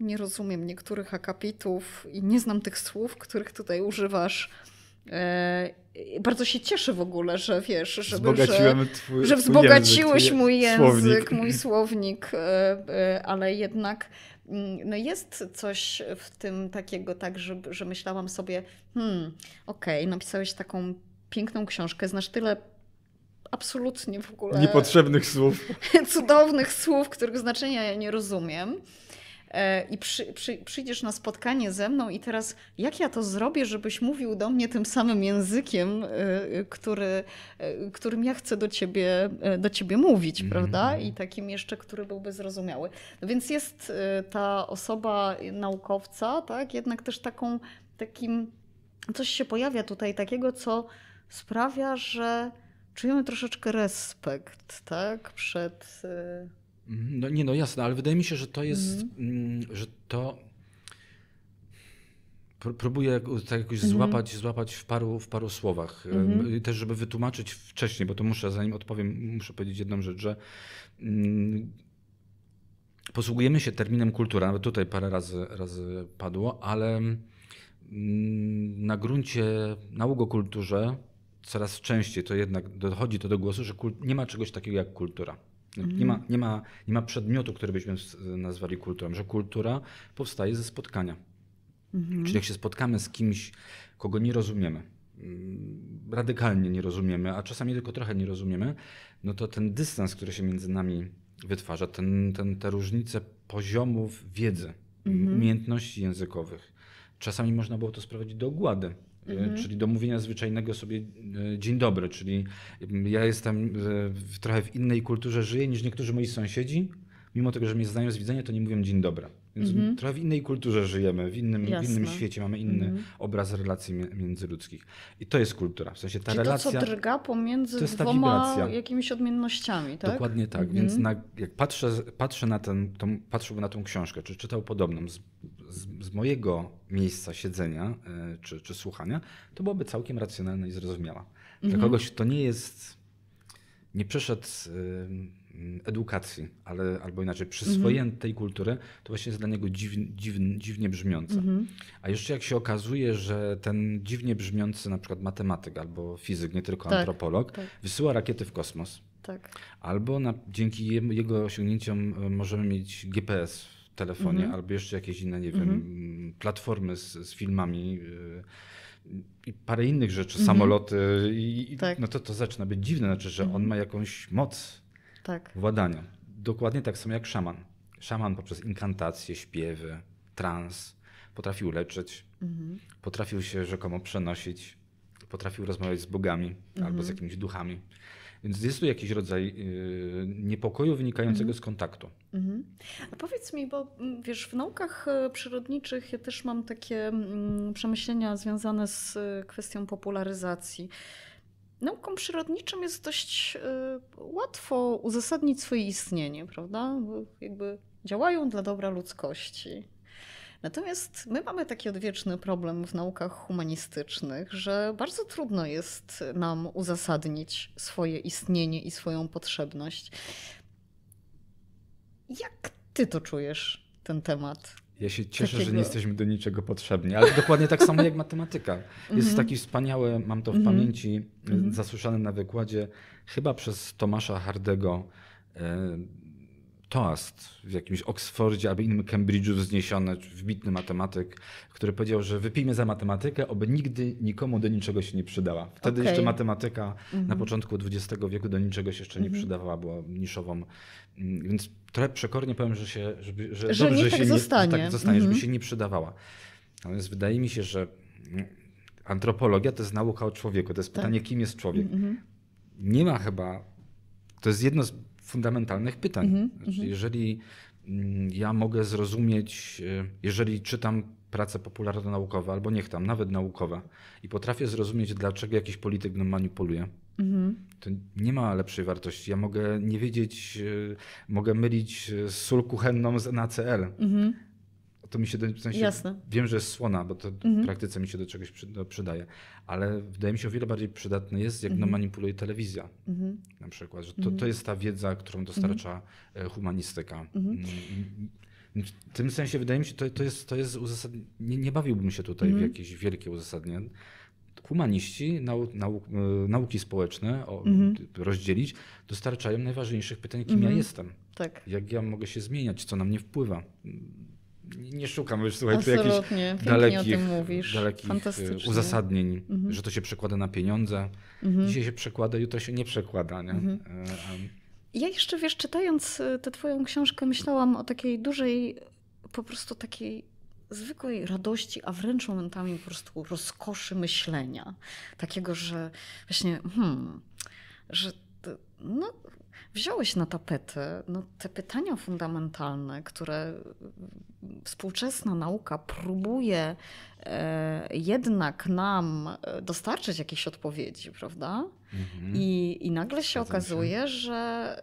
nie rozumiem niektórych akapitów i nie znam tych słów, których tutaj używasz. E, bardzo się cieszę w ogóle, że wiesz, żeby, że, twój, że wzbogaciłeś język, mój język, słownik. mój słownik, e, e, ale jednak mm, no jest coś w tym takiego, tak, że, że myślałam sobie, hmm, okej, okay, napisałeś taką piękną książkę, znasz tyle absolutnie w ogóle. Niepotrzebnych słów. (laughs) Cudownych słów, których znaczenia ja nie rozumiem. E, i przy, przy, przyjdziesz na spotkanie ze mną i teraz jak ja to zrobię, żebyś mówił do mnie tym samym językiem, e, e, który, którym ja chcę do ciebie, do ciebie mówić, mm. prawda? Mhm. I takim jeszcze, który byłby zrozumiały. No więc jest ta osoba naukowca, tak, jednak też taką, takim, coś się pojawia tutaj takiego, co sprawia, że czujemy troszeczkę respekt, tak, przed Mhm, no nie, no jasne, ale wydaje mi się, że to jest, mhm. mm. że to próbuję tak jakoś mhm. złapać, mm -hmm. złapać w paru, w paru słowach. Mm -hmm. Też, żeby wytłumaczyć wcześniej, bo to muszę, zanim odpowiem, muszę powiedzieć jedną rzecz, że mm, posługujemy się terminem kultura, nawet tutaj parę razy, razy padło, ale mm, na gruncie nauk o kulturze coraz częściej to jednak dochodzi to do głosu, że nie ma czegoś takiego jak kultura. Nie, ma, nie, ma, nie ma przedmiotu, który byśmy nazwali kulturą, że kultura powstaje ze spotkania. Mhm. Czyli jak się spotkamy z kimś, kogo nie rozumiemy, mm, radykalnie nie rozumiemy, a czasami tylko trochę nie rozumiemy, no to ten dystans, który się między nami wytwarza, ten, ten, te różnice poziomów wiedzy, mhm. umiejętności językowych. Czasami można było to sprowadzić do ogłady, E, mhm. czyli do mówienia zwyczajnego sobie e, dzień dobry, czyli mm, ja jestem e, w trochę w innej kulturze żyję niż niektórzy moi sąsiedzi, mimo tego, że mnie znają z widzenia, to nie mówią dzień dobry. Więc mm -hmm. trochę w innej kulturze żyjemy, w innym, w innym świecie mamy inny mm -hmm. obraz relacji międzyludzkich. I to jest kultura. W sensie ta Czyli relacja. To, co drga pomiędzy to jest dwoma jakimiś odmiennościami, tak? Dokładnie tak. Mm -hmm. Więc mhm. na, jak patrzę, patrzę na ten, tą, na tą książkę, czy czytał podobną z z, z mojego miejsca siedzenia e, czy, czy słuchania, to byłaby całkiem racjonalna i zrozumiała. Dla mhm. kogoś, kto nie jest, nie przeszedł edukacji, ale, albo inaczej przyswojenie mhm. tej kultury, to właśnie jest dla niego dziw, dziw, dziwnie brzmiące. Mhm. A jeszcze jak się okazuje, że ten dziwnie brzmiący na przykład matematyk albo fizyk, nie tylko tak, antropolog, tak. wysyła rakiety w kosmos, tak. albo na, dzięki jego osiągnięciom e, możemy mieć GPS telefonie mm -hmm. albo jeszcze jakieś inne, nie wiem, mm -hmm. platformy z, z filmami y, i parę innych rzeczy, mm -hmm. samoloty, i, tak. no to to zaczyna być dziwne, znaczy, że on mhm. ma jakąś moc tak. władania. Dokładnie tak samo jak szaman. Szaman poprzez inkantacje, śpiewy, trans potrafił leczyć, mhm. potrafił się rzekomo przenosić, potrafił rozmawiać z bogami albo z mhm. jakimiś duchami. Więc jest tu jakiś rodzaj y, niepokoju wynikającego mhm. z kontaktu. Mm A powiedz mi, bo mm, wiesz, w naukach y, przyrodniczych ja też mam takie mm, przemyślenia związane z y, kwestią popularyzacji. Naukom przyrodniczym jest dość łatwo uzasadnić swoje istnienie, prawda? Jakby działają dla dobra ludzkości. Natomiast my mamy taki odwieczny problem w naukach humanistycznych, że bardzo trudno jest nam uzasadnić swoje istnienie i swoją potrzebność. Jak ty to czujesz, ten temat? Ja się cieszę, Takiego. że nie jesteśmy do niczego potrzebni, ale dokładnie tak samo jak matematyka. Jest mhm. taki wspaniały, mam to w mhm. pamięci, mhm. zasłyszany na wykładzie, chyba przez Tomasza Hardego, e, toast w jakimś Oksfordzie albo innym Cambridge'u wzniesiony, wbitny matematyk, który powiedział, że wypijmy za matematykę, oby nigdy nikomu do niczego się nie przydała. Wtedy okay. jeszcze matematyka mm -hmm. na mhm. początku XX wieku do niczego się jeszcze mm -hmm. nie mhm. przydawała, była niszową. Mm, więc trochę przekornie powiem, że, się, żeby, że, że dobrze, nie tak, tak zostanie. tak zostanie, mm -hmm. żeby mhm. się nie przydawała. Natomiast wydaje mi się, że antropologia to jest nauka o człowieku, to jest tak. pytanie, kim jest człowiek. Nie ma chyba, to jest jedno z fundamentalnych pytań. Mhm, znaczy, mhm. jeżeli mm, ja mogę zrozumieć, y, jeżeli czytam prace popularno-naukowe, albo niech tam, nawet naukowe, i potrafię zrozumieć, dlaczego jakiś polityk mną manipuluje, mhm. to nie ma lepszej wartości. Ja mogę nie wiedzieć, y, mogę mylić sól y, kuchenną z NaCl. Mhm to mi się do, w sensie Jasne. wiem, że jest słona, bo to mhm. w praktyce mi się do czegoś przydaje, ale wydaje mi się o wiele bardziej przydatne jest, jak no mhm. manipuluje telewizja mhm. na przykład, że to, to mhm. jest ta wiedza, którą dostarcza e, humanistyka. Mhm. Mm, mm, w tym sensie wydaje mi się, to, to jest, to jest uzasadnienie, nie, nie bawiłbym się tutaj w mhm. jakieś wielkie uzasadnienie, humaniści, e, nauki społeczne o, mm -hmm. rozdzielić, dostarczają najważniejszych pytań, kim mm -hmm. ja jestem. Tak. Jak ja mogę się zmieniać, co na mnie wpływa nie szukam już słuchaj Absolutnie. tu dalekich, dalekich e, uzasadnień, mhm. że to się przekłada na pieniądze. Mhm. Dzisiaj się przekłada, jutro się nie przekłada. Nie? Mhm. E, ja jeszcze wiesz, czytając e, tę twoją książkę, myślałam o takiej dużej, po prostu takiej zwykłej radości, a wręcz momentami po prostu rozkoszy myślenia. Takiego, że właśnie, hmm, że no, wziąłeś na tapety no, te pytania fundamentalne, które współczesna nauka próbuje e, jednak nam e, dostarczyć jakiejś odpowiedzi, prawda? Mhm. I, I nagle się Zgadzam okazuje, się. że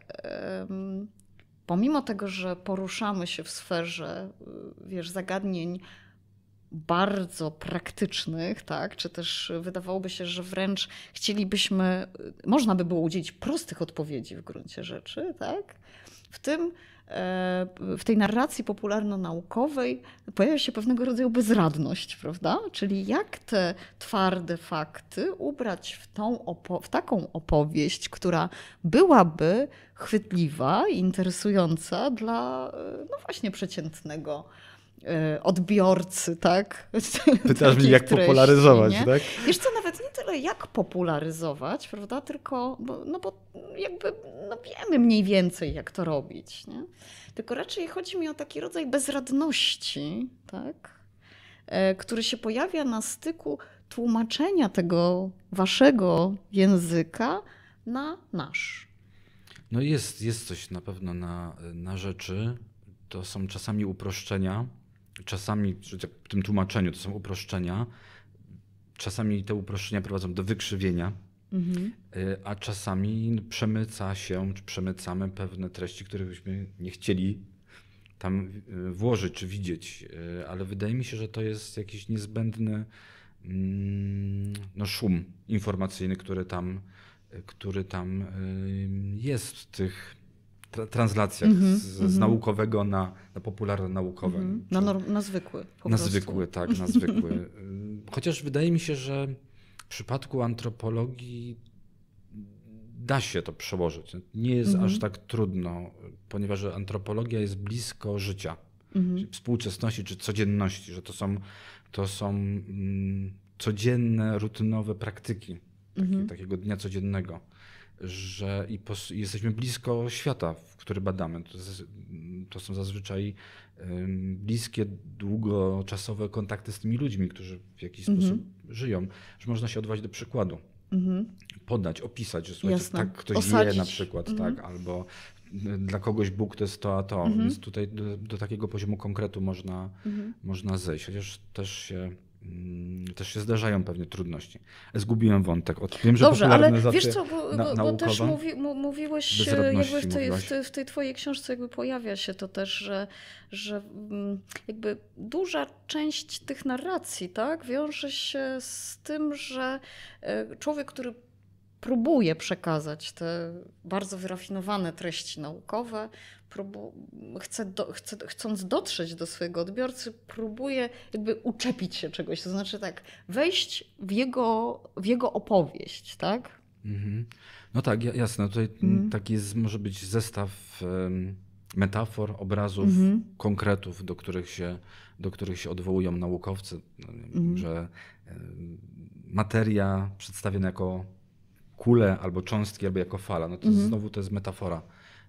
pomimo tego, że poruszamy się w sferze e, wiesz, zagadnień bardzo praktycznych, tak? czy też wydawałoby się, że wręcz chcielibyśmy, y, można by było udzielić prostych odpowiedzi w gruncie rzeczy, tak? w tym e, w tej narracji popularno-naukowej pojawia się pewnego rodzaju bezradność, prawda? Czyli jak te twarde fakty ubrać w, tą w taką opowieść, która byłaby chwytliwa i interesująca dla, y, no właśnie, przeciętnego E, odbiorcy, tak? Pytasz mnie, jak treści, popularyzować, nie? tak? Wiesz co, nawet nie tyle jak popularyzować, prawda, tylko, bo, no bo jakby no wiemy mniej więcej, jak to robić, nie? Tylko raczej chodzi mi o taki rodzaj bezradności, tak? E, który się pojawia na styku tłumaczenia tego waszego języka na nasz. No jest, jest coś na pewno na, na rzeczy. To są czasami uproszczenia, czasami tak, w tym tłumaczeniu to są uproszczenia, czasami te uproszczenia prowadzą do wykrzywienia, mhm. Y, a czasami przemyca się, czy przemycamy pewne treści, które byśmy nie chcieli tam y, włożyć czy widzieć, y, ale wydaje mi się, że to jest jakiś niezbędny mm, no, szum informacyjny, który tam, który tam jest w tych tra translacjach mm -hmm, z, z, mhm. naukowego na, na popularno-naukowe. Mm -hmm. Na, no, na zwykły. Po na prostu. zwykły, tak, na zwykły. Y, chociaż wydaje mi się, że w przypadku antropologii da się to przełożyć. Nie jest mhm. aż tak trudno, ponieważ antropologia jest blisko życia, mhm. współczesności czy codzienności, że to są, to są mm, codzienne, rutynowe praktyki. Taki, takiego dnia codziennego że i, pos, jesteśmy blisko świata, w który badamy. To, to są zazwyczaj bliskie, długoczasowe kontakty z tymi ludźmi, którzy w jakiś mhm. sposób żyją, że można się odwołać do przykładu. Mhm. Podać, opisać, że słuchajcie, tak ktoś Osadzić. na przykład, tak, mhm. albo dla kogoś Bóg to jest to, a to. Więc tutaj do, do, takiego poziomu konkretu można, można zejść. Chociaż też się Mm, też się zdarzają pewnie trudności. Zgubiłem wątek. Od, wiem, że Dobrze, ale wiesz co, bo, na, bo też mówi, mówiłeś e, jakby w tej, w, tej, w tej twojej książce jakby pojawia się to też, że, że mm, jakby duża część tych narracji tak, wiąże się z tym, że e, człowiek, który próbuje przekazać te bardzo wyrafinowane treści naukowe, próbu- chce do, chce, chcąc dotrzeć do swojego odbiorcy, próbuje jakby uczepić się czegoś, to znaczy tak, wejść w jego, w jego opowieść, tak? Mhm. No tak, jasne. No tutaj mhm. taki jest, może być zestaw metafor, obrazów, mhm. konkretów, do których, się, do których się odwołują naukowcy, no, mhm. że materia przedstawiona jako kulę albo cząstki, albo jako fala. No to mhm. znowu to jest metafora.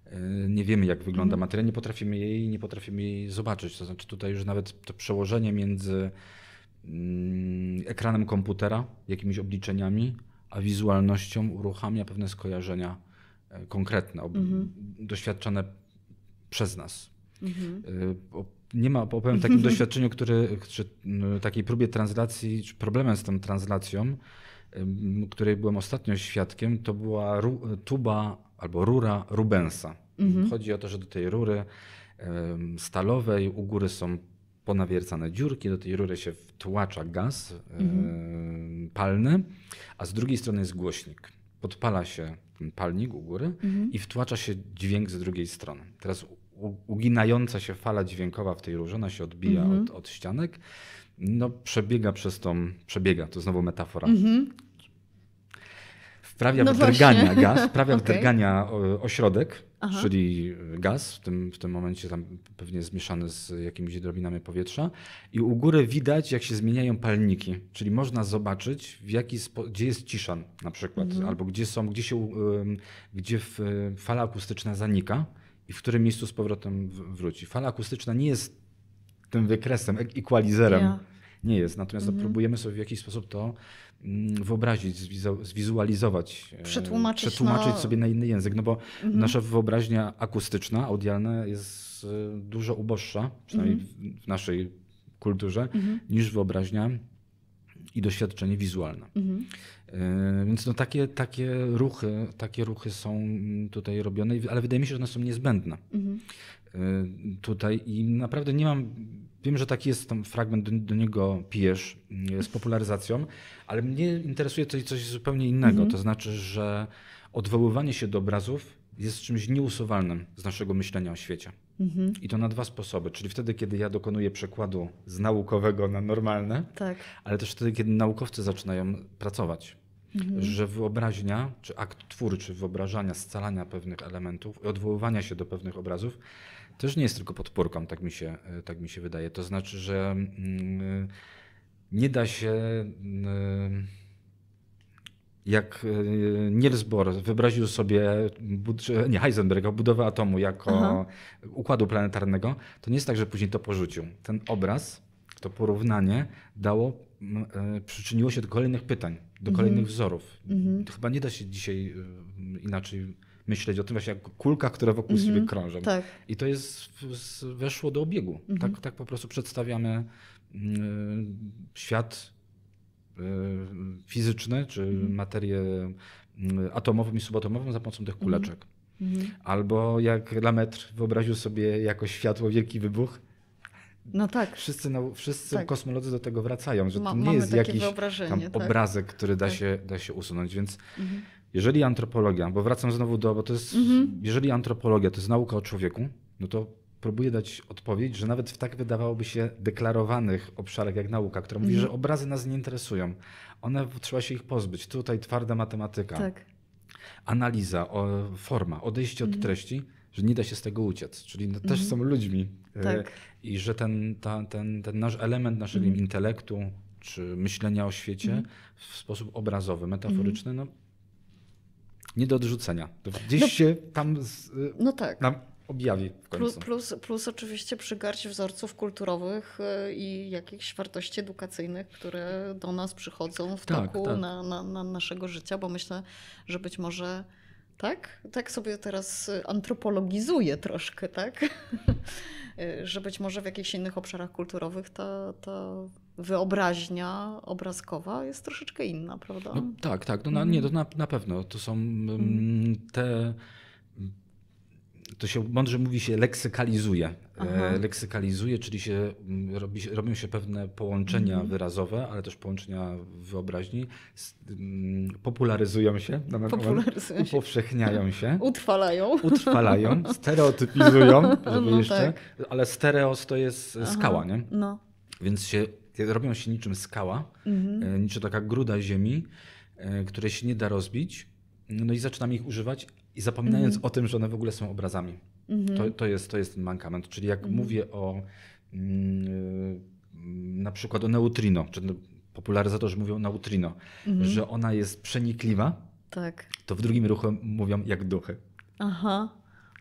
Y, nie wiemy, jak wygląda mhm. materia, nie potrafimy jej, nie potrafimy jej zobaczyć. To znaczy, tutaj już nawet to przełożenie między mm, ekranem komputera, jakimiś obliczeniami, a wizualnością uruchamia pewne skojarzenia e, konkretne, mhm. doświadczone przez nas. Mhm. Y, nie ma, po takim (laughs) doświadczeniu, który, czy y, takiej próbie translacji, czy problemem z tą translacją, której byłem ostatnio świadkiem, to była tuba albo rura Rubensa. Mhm. Chodzi o to, że do tej rury stalowej u góry są ponawiercane dziurki, do tej rury się wtłacza gaz mhm. palny, a z drugiej strony jest głośnik. Podpala się ten palnik u góry mhm. i wtłacza się dźwięk z drugiej strony. Teraz uginająca się fala dźwiękowa w tej rurze, ona się odbija mhm. od, od ścianek no, przebiega przez tą, przebiega, to znowu metafora. Mm-hmm. Wprawia no właśnie. gaz, wprawia (laughs) okay. E, ośrodek, Aha. czyli gaz, w tym, w tym momencie tam pewnie zmieszany z jakimiś drobinami powietrza. I u góry widać, jak się zmieniają palniki, czyli można zobaczyć, w jaki gdzie jest cisza na przykład, mhm. albo gdzie są, gdzie się, gdzie fala akustyczna zanika i w którym miejscu z powrotem wróci. Fala akustyczna nie jest tym wykresem, equalizerem. Yeah. Nie jest. Natomiast mm -hmm. próbujemy sobie w jakiś sposób to mm, wyobrazić, zwizualizować, e, przetłumaczyć, przetłumaczyć no. sobie na inny język, no bo mm -hmm. nasza wyobraźnia akustyczna, audialna jest e, dużo uboższa, przynajmniej mm -hmm. w naszej kulturze, mhm. niż wyobraźnia i doświadczenie wizualne. Mhm. E, więc no takie, takie, ruchy, takie ruchy są mm, tutaj robione, ale wydaje mi się, że one są niezbędne. Mhm. Y, tutaj i naprawdę nie mam. Wiem, że taki jest tam fragment, do, do niego pijesz y, z popularyzacją, ale mnie interesuje coś, coś zupełnie innego. Mhm. To znaczy, że odwoływanie się do obrazów jest czymś nieusuwalnym z naszego myślenia o świecie. Mhm. I to na dwa sposoby. Czyli wtedy, kiedy ja dokonuję przekładu z naukowego na normalne, tak. ale też wtedy, kiedy naukowcy zaczynają pracować. Mhm. Że wyobraźnia, czy akt twórczy wyobrażania, scalania pewnych elementów i odwoływania się do pewnych obrazów też nie jest tylko podpórką, tak mi się, e, tak mi się wydaje. To znaczy, że mm, e, nie da się e, jak Niels Bohr wyobraził sobie nie Heisenberga, budowę atomu jako Aha. układu planetarnego, to nie jest tak, że później to porzucił. Ten obraz, to porównanie dało, przyczyniło się do kolejnych pytań, do mhm. kolejnych mhm. wzorów. Mhm. Chyba nie da się dzisiaj inaczej myśleć o tym właśnie jak kulka, która wokół mm -hmm. siebie krążą. Tak. I to jest, weszło do obiegu. Mm -hmm. Tak, tak po prostu przedstawiamy y, świat y, fizyczny, czy mhm. mm -hmm. materię atomową i subatomową za pomocą tych mhm. kuleczek. Mhm. Albo jak Lametr wyobraził sobie jako światło wielki wybuch, no tak. Wszyscy, no, wszyscy tak. kosmolodzy do tego wracają, że Ma, to nie jest jakiś tam tak. obrazek, który da, tak. się, da się usunąć. Więc mhm. Jeżeli antropologia, bo wracam znowu do, bo to jest, mhm. jeżeli antropologia to jest nauka o człowieku, no to próbuję dać odpowiedź, że nawet w tak wydawałoby się deklarowanych obszarach jak nauka, która mówi, mhm. że obrazy nas nie interesują, one trzeba się ich pozbyć. Tutaj twarda matematyka, tak. analiza, o, forma, odejście mhm. od treści, że nie da się z tego uciec. Czyli no, też mhm. są ludźmi e, tak. i że ten, ta, ten, ten nasz element naszego mhm. intelektu czy myślenia o świecie mhm. w sposób obrazowy, metaforyczny, no nie do odrzucenia. Gdzieś no, się tam, z, y, no tak. Nam objawi w końcu. Plus, plus, plus oczywiście przygarść wzorców kulturowych y, i jakichś wartości edukacyjnych, które do nas przychodzą w tak, toku tak. Na, na, na naszego życia, bo myślę, że być może tak? Tak sobie teraz antropologizuję troszkę, tak? (laughs) Y, że być może w jakichś innych obszarach kulturowych ta, ta wyobraźnia obrazkowa jest troszeczkę inna, prawda? No, tak, tak. No, na, mhm. nie, to na, na pewno. To są mm, mhm. te to się mądrze mówi się leksykalizuje E, Aha. leksykalizuje, czyli się mm, robi, robią się pewne połączenia mhm. wyrazowe, ale też połączenia wyobraźni, mm, popularyzują się, popularyzują moment, upowszechniają się, utrwalają, utrwalają (laughs) stereotypizują, żeby no jeszcze, tak. ale stereos to jest Aha. skała, nie? No. Więc się, robią się niczym skała, mhm. E, niczym taka gruda ziemi, e, której się nie da rozbić, no i zaczynamy ich używać i zapominając mhm. o tym, że one w ogóle są obrazami. Mhm. To, to, jest, to jest ten mankament. Czyli jak mhm. mówię o mm, y, na przykład o neutrino, czy popularyzatorzy mówią o neutrino, mhm. że ona jest przenikliwa, tak. to w drugim ruchu mówią jak duchy. Aha,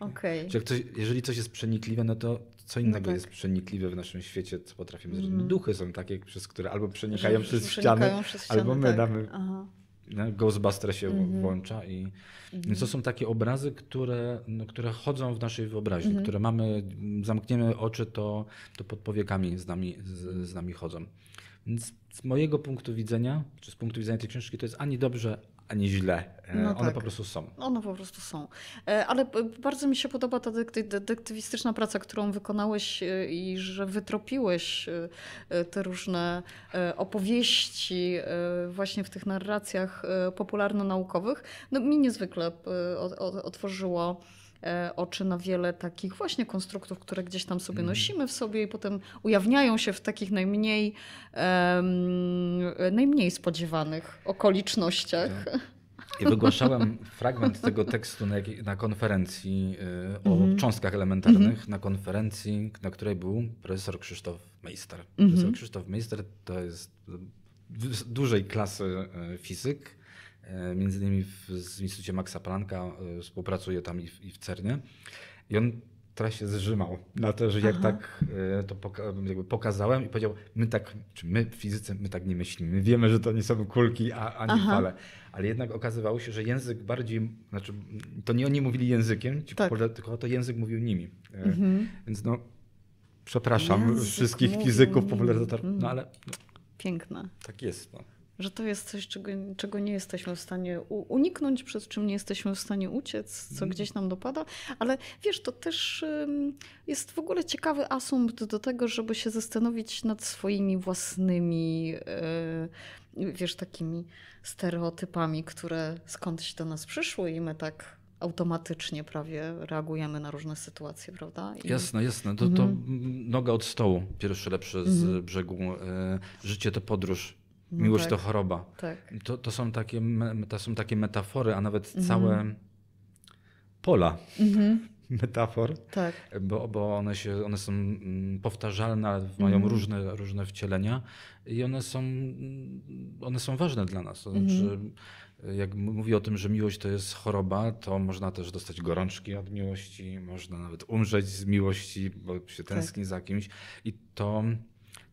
okej. Okay. jeżeli coś jest przenikliwe, no to co no innego no tak. jest przenikliwe w naszym świecie, co potrafimy zrobić. Mhm. Duchy są takie, przez które albo przenikają, przez, przenikają ściany, przez, ściany, albo my tak. damy. Aha. Ghostbuster się mm-hmm. włącza i mm-hmm. to są takie obrazy, które, no, które chodzą w naszej wyobraźni, mm-hmm. które mamy, zamkniemy oczy, to, to pod powiekami z nami, z, z nami chodzą. Więc z mojego punktu widzenia, czy z punktu widzenia tej książki, to jest ani dobrze, ani źle. E, no one tak. po prostu są. One po prostu są. E, ale bardzo mi się podoba ta detektywistyczna praca, którą wykonałeś e, i że wytropiłeś te różne opowieści właśnie w tych narracjach popularno-naukowych. No, mi niezwykle otworzyło E, oczy na wiele takich właśnie konstruktów, które gdzieś tam sobie mhm. nosimy w sobie i potem ujawniają się w takich najmniej, um, najmniej spodziewanych okolicznościach. I tak. wygłaszałem fragment tego tekstu na, na konferencji e, o mm cząstkach elementarnych, mm na konferencji, na której był profesor Krzysztof Meister. Mm Profesor Krzysztof Meister to jest dużej klasy e, fizyk, E, między innymi w, w Instytucie Maxa Plancka, e, współpracuje tam i w, i w CERNie. I on teraz się zrzymał na to, że jak Aha. tak e, to pokazałem i powiedział, my tak, czy my w fizyce, my tak nie myślimy, wiemy, że to nie są kulki, a, ani Aha. fale. Ale jednak okazywało się, że język bardziej, znaczy to nie oni mówili językiem, tak. tylko to język mówił nimi. Mhm. Więc no, przepraszam język wszystkich fizyków, popularyzatorów, no ale... Piękne. Piękna. Tak jest. No że to jest coś, czego, czego nie jesteśmy w stanie uniknąć, przed czym nie jesteśmy w stanie uciec, co mhm. gdzieś nam dopada. Ale wiesz, to też jest w ogóle ciekawy asumpt do tego, żeby się zastanowić nad swoimi własnymi, y, wiesz, takimi stereotypami, które skądś do nas przyszły i my tak automatycznie prawie reagujemy na różne sytuacje, prawda? I... Jasne, jasne. To, to mm. noga od stołu, pierwszy lepszy z mm. brzegu. Y, życie to podróż. No miłość tak. to choroba. Tak. To, to, są takie, to są takie metafory, a nawet mhm. całe pola mhm. (laughs) metafor, tak. bo, bo one, się, one są mm, powtarzalne, mają mhm. różne, różne wcielenia i one są, mm, one są ważne dla nas. To znaczy, mhm. jak mówi o tym, że miłość to jest choroba, to można też dostać gorączki od miłości, można nawet umrzeć z miłości, bo się tak. tęskni za kimś. I to,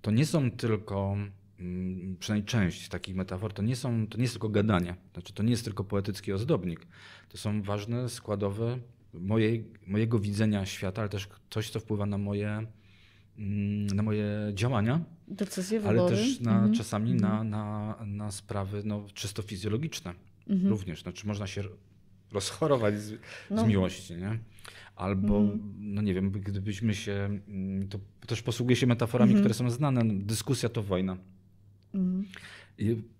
to nie są tylko Mm, przynajmniej część takich metafor, to nie, są, to nie jest tylko gadanie, znaczy to nie jest tylko poetycki ozdobnik. To są ważne składowe moje, mojego widzenia świata, ale też coś, co wpływa na moje, mm, na moje działania. Decyzje, wybory. Ale też na, mhm. czasami mhm. na, na, na sprawy no, czysto fizjologiczne mhm. również. Znaczy można się rozchorować z, no. z miłości, nie? Albo, mhm. no nie wiem, gdybyśmy się, mm, to też posługuję się metaforami, mhm. które są znane, dyskusja to wojna. Mhm.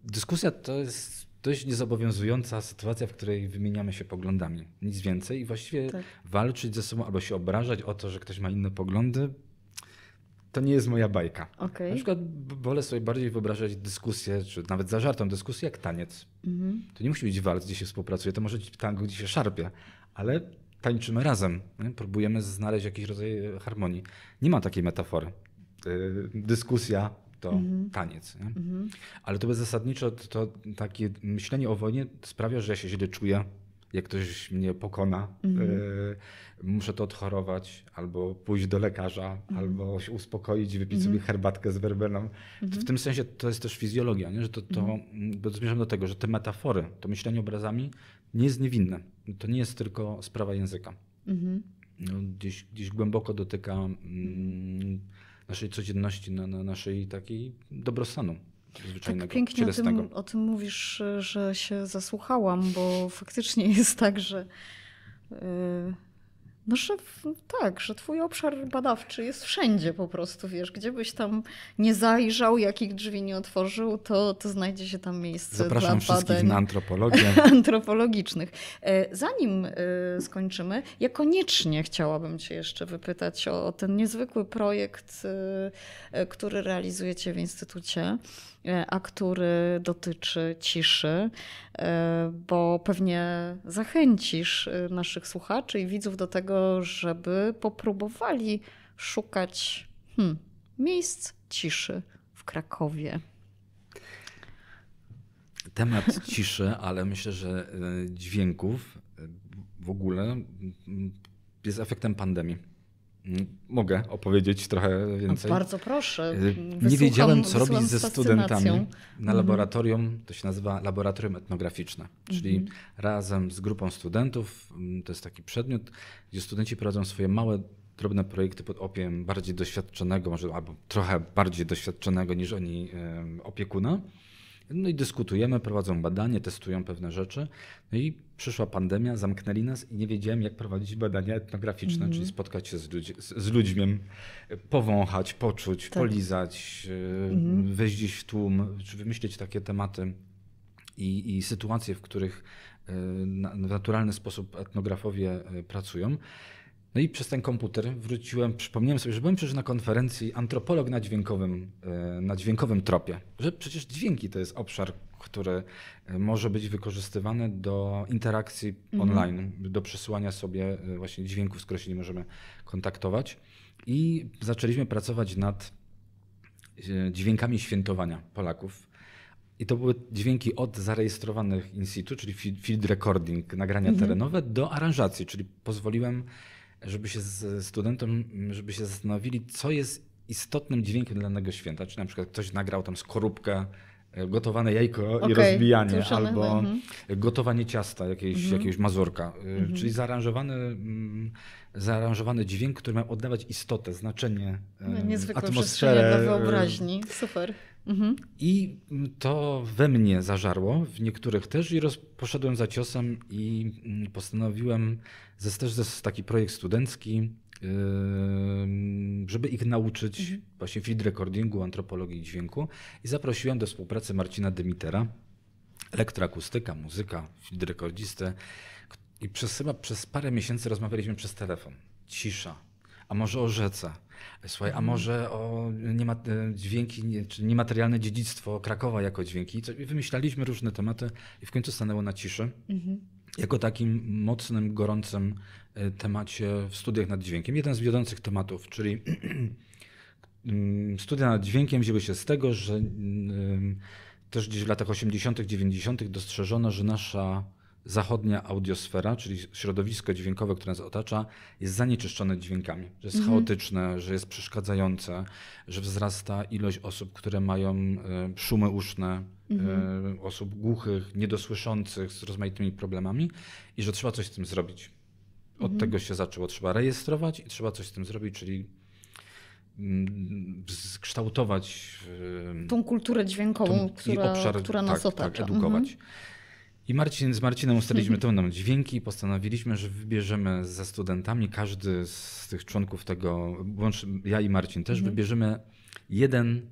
Dyskusja to jest dość niezobowiązująca sytuacja, w której wymieniamy się poglądami. Nic więcej. I właściwie tak. walczyć ze sobą albo się obrażać o to, że ktoś ma inne poglądy, to nie jest moja bajka. Okay. Na przykład wolę sobie bardziej wyobrażać dyskusję, czy nawet zażartą dyskusję, jak taniec. Mm -hmm. To nie musi być walc, gdzie się współpracuje, to może być tango, gdzie się szarpie, ale tańczymy razem. Nie? Próbujemy znaleźć jakiś rodzaj harmonii. Nie ma takiej metafory. Y, dyskusja to mhm. taniec. Mhm. Ale to zasadniczo to, to, takie myślenie o wojnie sprawia, że ja się źle czuję. Jak ktoś mnie pokona, y muszę to odchorować, albo pójść do lekarza, albo się uspokoić, wypić sobie herbatkę z werbeną. W tym sensie to jest też fizjologia, nie? że to, to zmierzam do tego, że te metafory, to myślenie obrazami nie jest niewinne. To nie jest tylko sprawa języka. No, gdzieś, gdzieś głęboko dotyka mm, naszej codzienności, na, na naszej takiej dobrostanu. Tak pięknie o tym, o tym mówisz, że się zasłuchałam, bo faktycznie (laughs) jest tak, że y, no, że tak, że twój obszar badawczy jest wszędzie po prostu, wiesz, gdzie byś tam nie zajrzał, jakich drzwi nie otworzył, to, to znajdzie się tam miejsce Zapraszam dla wszystkich badań na antropologię. (laughs) antropologicznych. E, zanim e, skończymy, ja koniecznie chciałabym cię jeszcze wypytać o ten niezwykły projekt, e, który realizujecie w Instytucie. E, a który dotyczy ciszy, e, bo pewnie zachęcisz e, naszych słuchaczy i widzów do tego, żeby popróbowali szukać hmm, miejsc ciszy w Krakowie. Temat ciszy, ale myślę, że dźwięków w ogóle jest efektem pandemii Mogę opowiedzieć trochę no więcej. Bardzo proszę. Y, wysłucham, nie wiedziałem, co robić ze studentami na mhm. laboratorium, to się nazywa laboratorium etnograficzne, czyli mm -hmm. razem z grupą studentów, mm, to jest taki przedmiot, gdzie studenci prowadzą swoje małe, drobne projekty pod opieką bardziej doświadczonego, może albo trochę bardziej doświadczonego niż oni opiekuna. No i dyskutujemy, prowadzą badanie, testują pewne rzeczy. No i przyszła pandemia, zamknęli nas i nie wiedziałem, jak prowadzić badania etnograficzne, mhm. czyli spotkać się z, ludź, z, ludźmi, powąchać, poczuć, tak. polizać, yy, mm wejść gdzieś w tłum, czy wymyślić takie tematy i, i sytuacje, w których yy, w naturalny sposób etnografowie yy, pracują. No i przez ten komputer wróciłem, przypomniałem sobie, że byłem przecież na konferencji antropolog na dźwiękowym, e, na dźwiękowym tropie, że przecież dźwięki to jest obszar, który e, może być wykorzystywany do interakcji mhm. online, do przesyłania sobie e, właśnie dźwięków, skoro się nie możemy kontaktować. I zaczęliśmy pracować nad dźwiękami świętowania Polaków. I to były dźwięki od zarejestrowanych in situ, czyli field recording, nagrania mhm. terenowe, do aranżacji, czyli pozwoliłem żeby się z studentom, żeby się zastanowili, co jest istotnym dźwiękiem dla danego święta. Czy na przykład ktoś nagrał tam skorupkę, e, gotowane jajko okay, i rozbijanie, słyszymy. albo mhm. gotowanie ciasta, jakieś, mhm. jakiegoś mazurka. E, mhm. Czyli zaaranżowany, mm, zaaranżowany dźwięk, który ma oddawać istotę, znaczenie, e, no, Niezwykłe atmosferę. wyobraźni, super. Mhm. I to we mnie zażarło, w niektórych też, i roz, poszedłem za ciosem i mm, postanowiłem też taki projekt studencki, yy, żeby ich nauczyć mhm. właśnie field recordingu, antropologii dźwięku. I zaprosiłem do współpracy Marcina Dymitera, elektroakustyka, muzyka, field rekordzistę. I przez, chyba przez parę miesięcy rozmawialiśmy przez telefon. Cisza, a może o rzece. Słuchaj, a mhm. może o e, dźwięki, czy niematerialne dziedzictwo Krakowa jako dźwięki. Wymyślaliśmy różne tematy i w końcu stanęło na ciszy. Mhm. Jako takim mocnym, gorącym e, temacie w studiach nad dźwiękiem. Jeden z wiodących tematów, czyli (clears throat) mm, studia nad dźwiękiem wzięły się z tego, że mm, też gdzieś w latach 80., 90. dostrzeżono, że nasza zachodnia audiosfera, czyli środowisko dźwiękowe, które nas otacza, jest zanieczyszczone dźwiękami, że jest mhm. chaotyczne, że jest przeszkadzające, że wzrasta ilość osób, które mają e, szumy uszne, mhm. E, osób głuchych, niedosłyszących z rozmaitymi problemami i że trzeba coś z tym zrobić. Od mhm. tego się zaczęło. Trzeba rejestrować i trzeba coś z tym zrobić, czyli mm, zkształtować e, tą kulturę dźwiękową, tą, która, obszar, która nas tak, tak otacza. Tak, edukować. Mhm. I Marcin, z Marcinem ustaliliśmy, (laughs) to będą dźwięki i postanowiliśmy, że wybierzemy ze studentami, każdy z tych członków tego, ja i Marcin też, mhm. wybierzemy jeden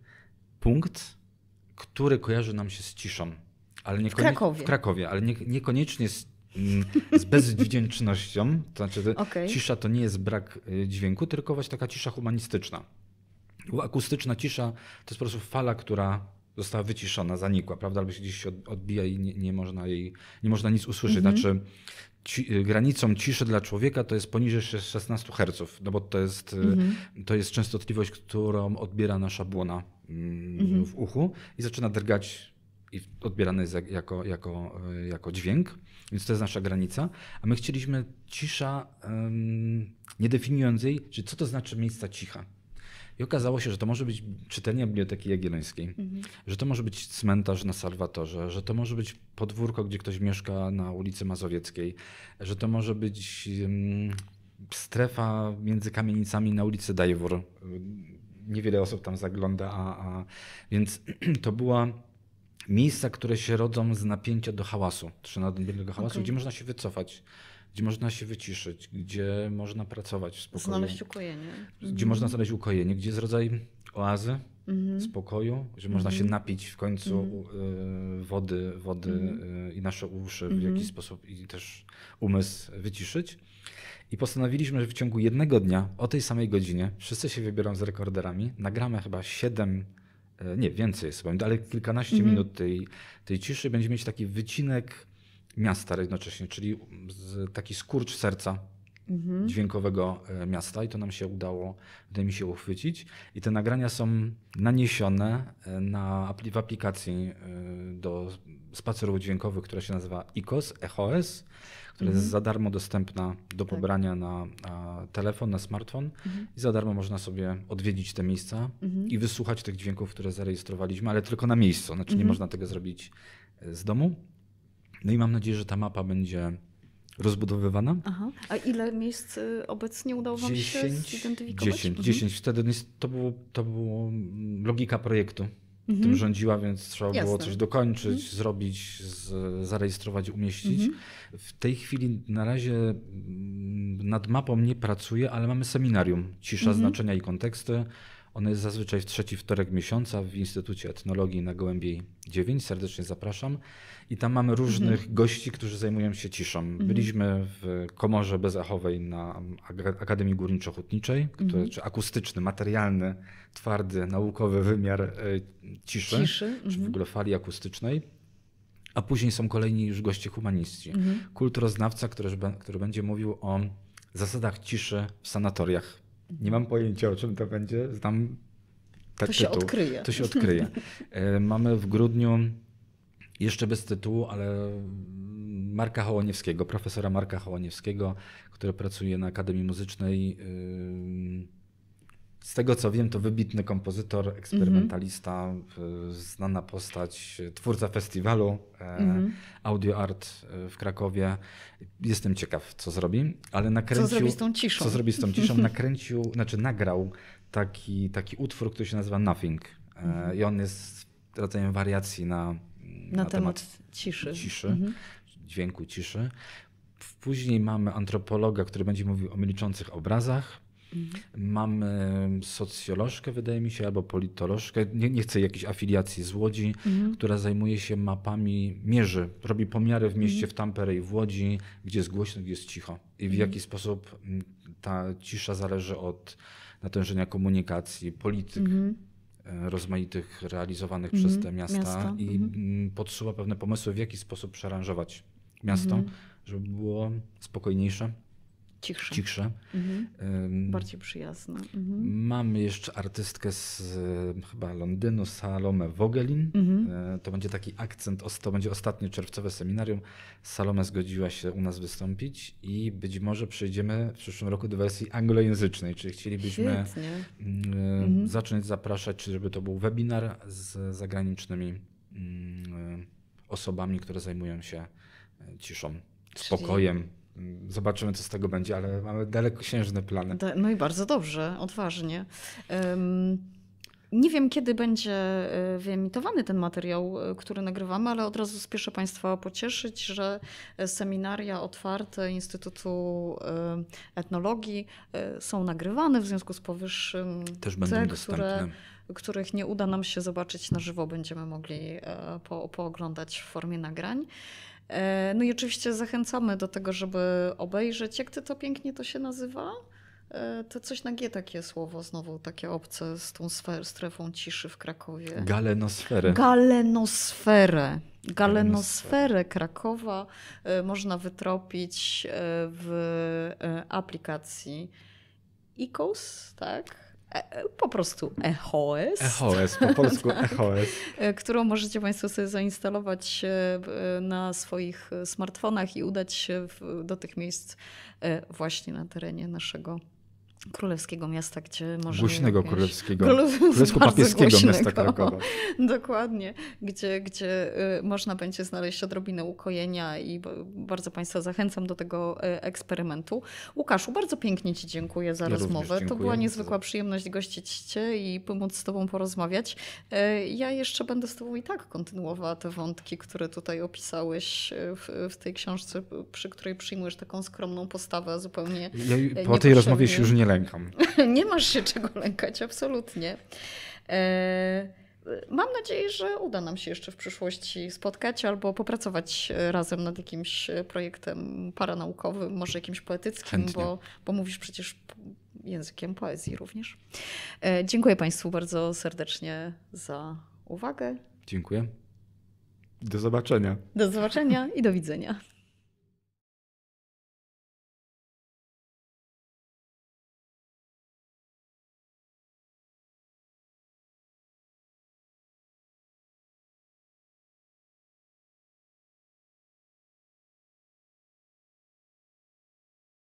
punkt, który kojarzy nam się z ciszą. Ale w Krakowie. W Krakowie, ale nie, niekoniecznie z, mm, z bezwdzięcznością. To znaczy, okay. cisza to nie jest brak y, dźwięku, tylko właśnie taka cisza humanistyczna. Akustyczna cisza to jest po prostu fala, która została wyciszona, zanikła, prawda? Albo się gdzieś odbija i nie, nie można jej, nie można nic usłyszeć. Mhm. Znaczy, ci, y, granicą ciszy dla człowieka to jest poniżej 16 Hz, no bo to jest, y, mhm. to jest częstotliwość, którą odbiera nasza błona mm, mhm. w uchu i zaczyna drgać i odbierany jest jako, jako, y, jako dźwięk, więc to jest nasza granica. A my chcieliśmy cisza, um, nie definiując jej, czyli co to znaczy miejsca cicha okazało się, że to może być czytelnia Biblioteki Jagiellońskiej, mhm. że to może być cmentarz na Salwatorze, że to może być podwórko, gdzie ktoś mieszka na ulicy Mazowieckiej, że to może być um, strefa między kamienicami na ulicy Dajwór. Niewiele osób tam zagląda, a, a... więc (clears throat) to była miejsca, które się rodzą z napięcia do hałasu, trzynadniowego hałasu, okay. gdzie można się wycofać gdzie można się wyciszyć, gdzie można pracować w spokoju. Znaleźć ukojenie. Gdzie można znaleźć ukojenie, gdzie jest rodzaj oazy, mhm. spokoju, gdzie można się mhm. napić w końcu mhm. E, wody, wody mhm. E, i nasze uszy w jakiś mhm. sposób i też umysł wyciszyć. I postanowiliśmy, że w ciągu jednego dnia o tej samej godzinie wszyscy się wybiorą z rekorderami, nagramy chyba siedem, e, nie więcej jest ale kilkanaście mhm. minut tej, tej ciszy. Będziemy mieć taki wycinek miasta jednocześnie, czyli taki skurcz serca mhm. dźwiękowego e, miasta i to nam się udało, wydaje mi się, uchwycić. I te nagrania są naniesione e, na, w aplikacji e, do spacerów dźwiękowych, która się nazywa ICOS, ECHOS, która mhm. jest za darmo dostępna do tak. pobrania na, na, telefon, na smartfon mhm. i za darmo można sobie odwiedzić te miejsca mhm. i wysłuchać tych dźwięków, które zarejestrowaliśmy, ale tylko na miejscu, znaczy nie mhm. można tego zrobić z domu. No i mam nadzieję, że ta mapa będzie rozbudowywana. Aha. A ile miejsc y, obecnie udało Wam 10, się zidentyfikować? 10. Mhm. 10. Wtedy to była to było mm, logika projektu. Mhm. Tym rządziła, więc trzeba Jasne. było coś dokończyć, mhm. zrobić, z, zarejestrować, umieścić. Mhm. W tej chwili na razie mm, nad mapą nie pracuję, ale mamy seminarium. Cisza, mhm. znaczenia i konteksty on jest zazwyczaj w trzeci wtorek miesiąca w Instytucie Etnologii na Gołębiej 9. Serdecznie zapraszam. I tam mamy różnych mhm. gości, którzy zajmują się ciszą. Mhm. Byliśmy w komorze bezachowej na Akademii Górniczo-Hutniczej, mhm. czy akustyczny, materialny, twardy, naukowy wymiar e, ciszy, ciszy? czy w mhm. ogóle fali akustycznej. A później są kolejni już goście humaniści. Mhm. Kulturoznawca, który, który będzie mówił o zasadach ciszy w sanatoriach nie mam pojęcia, o czym to będzie. Znam tak to tytuł. się odkryje. To się odkryje. (laughs) E, mamy w grudniu, jeszcze bez tytułu, ale Marka Hołoniewskiego, profesora Marka Hołoniewskiego, który pracuje na Akademii Muzycznej. Yy z tego co wiem, to wybitny kompozytor, eksperymentalista, mm -hmm. znana postać, twórca festiwalu mm -hmm. Audio Art y, w Krakowie. Jestem ciekaw, co zrobi, ale nakręcił. Co zrobi z tą ciszą? Co zrobi z tą ciszą? (laughs) Nakręcił, znaczy nagrał taki, taki utwór, który się nazywa Nothing. Mm -hmm. I on jest rodzajem wariacji na, na, na temat, temat, ciszy. ciszy mhm. dźwięku ciszy. Później mamy antropologa, który będzie mówił o milczących obrazach mamy Mam socjolożkę, wydaje mi się, albo politolożkę, nie, nie chcę jakiejś afiliacji z Łodzi, mhm. która zajmuje się mapami, mierzy, robi pomiary w mieście, mhm. w Tampere i w Łodzi, gdzie jest głośno, gdzie jest cicho. I w mhm. jaki sposób ta cisza zależy od natężenia komunikacji, polityk e, rozmaitych realizowanych przez te miasta, miasta. i podsuwa pewne pomysły, w jaki sposób przeranżować miasto, żeby było spokojniejsze, Cichsze. Cichsze. Mhm. Um, Bardziej przyjazne. Mhm. Mamy jeszcze artystkę z chyba Londynu, Salome Wogelin. Mhm. E, to będzie taki akcent, to będzie ostatnie czerwcowe seminarium. Salome zgodziła się u nas wystąpić i być może przejdziemy w przyszłym roku do wersji anglojęzycznej, czyli chcielibyśmy mhm. zacząć zapraszać, żeby to był webinar z zagranicznymi osobami, które zajmują się ciszą, spokojem. Czyli Zobaczymy, co z tego będzie, ale mamy dalekosiężne plany. No i bardzo dobrze, odważnie. Nie wiem, kiedy będzie e, wyemitowany ten materiał, e, który nagrywamy, ale od razu spieszę Państwa pocieszyć, że seminaria otwarte Instytutu e, Etnologii są nagrywane w związku z powyższym. Też będą te, Które których nie uda nam się zobaczyć na żywo, będziemy mogli po, pooglądać w formie nagrań. E, no i oczywiście zachęcamy do tego, żeby obejrzeć. Jak ty to pięknie to się nazywa? E, to coś na G takie słowo, znowu takie obce z tą sfer, strefą ciszy w Krakowie. Galenosferę. Galenosferę. Galenosferę Krakowa e, można wytropić w aplikacji ICOS, tak? E, e, po prostu EHOS. EHOS, po polsku EHOS. (laughs) Tak. E którą możecie Państwo sobie zainstalować na swoich smartfonach i udać się do tych miejsc właśnie na terenie naszego królewskiego miasta, gdzie można Głośnego jakieś... królewskiego. Królewsko-papieskiego (laughs) miasta Krakowa. (laughs) Dokładnie, gdzie, gdzie y, można będzie znaleźć odrobinę ukojenia i bardzo Państwa zachęcam do tego y, eksperymentu. Łukaszu, bardzo pięknie Ci dziękuję za ja rozmowę. To była niezwykła przyjemność gościć Cię i pomóc z Tobą porozmawiać. Y, ja jeszcze będę z Tobą i tak kontynuowała te wątki, które tutaj opisałeś w, w tej książce, przy której przyjmujesz taką skromną postawę zupełnie. Ja po tej rozmowie już nie lękam. (laughs) nie masz się czego lękać, absolutnie. E, mam nadzieję, że uda nam się jeszcze w przyszłości spotkać albo popracować razem nad jakimś projektem paranaukowym, może jakimś poetyckim, bo, bo mówisz przecież językiem poezji również. E, dziękuję Państwu bardzo serdecznie za uwagę. Dziękuję. Do zobaczenia. Do zobaczenia i do widzenia.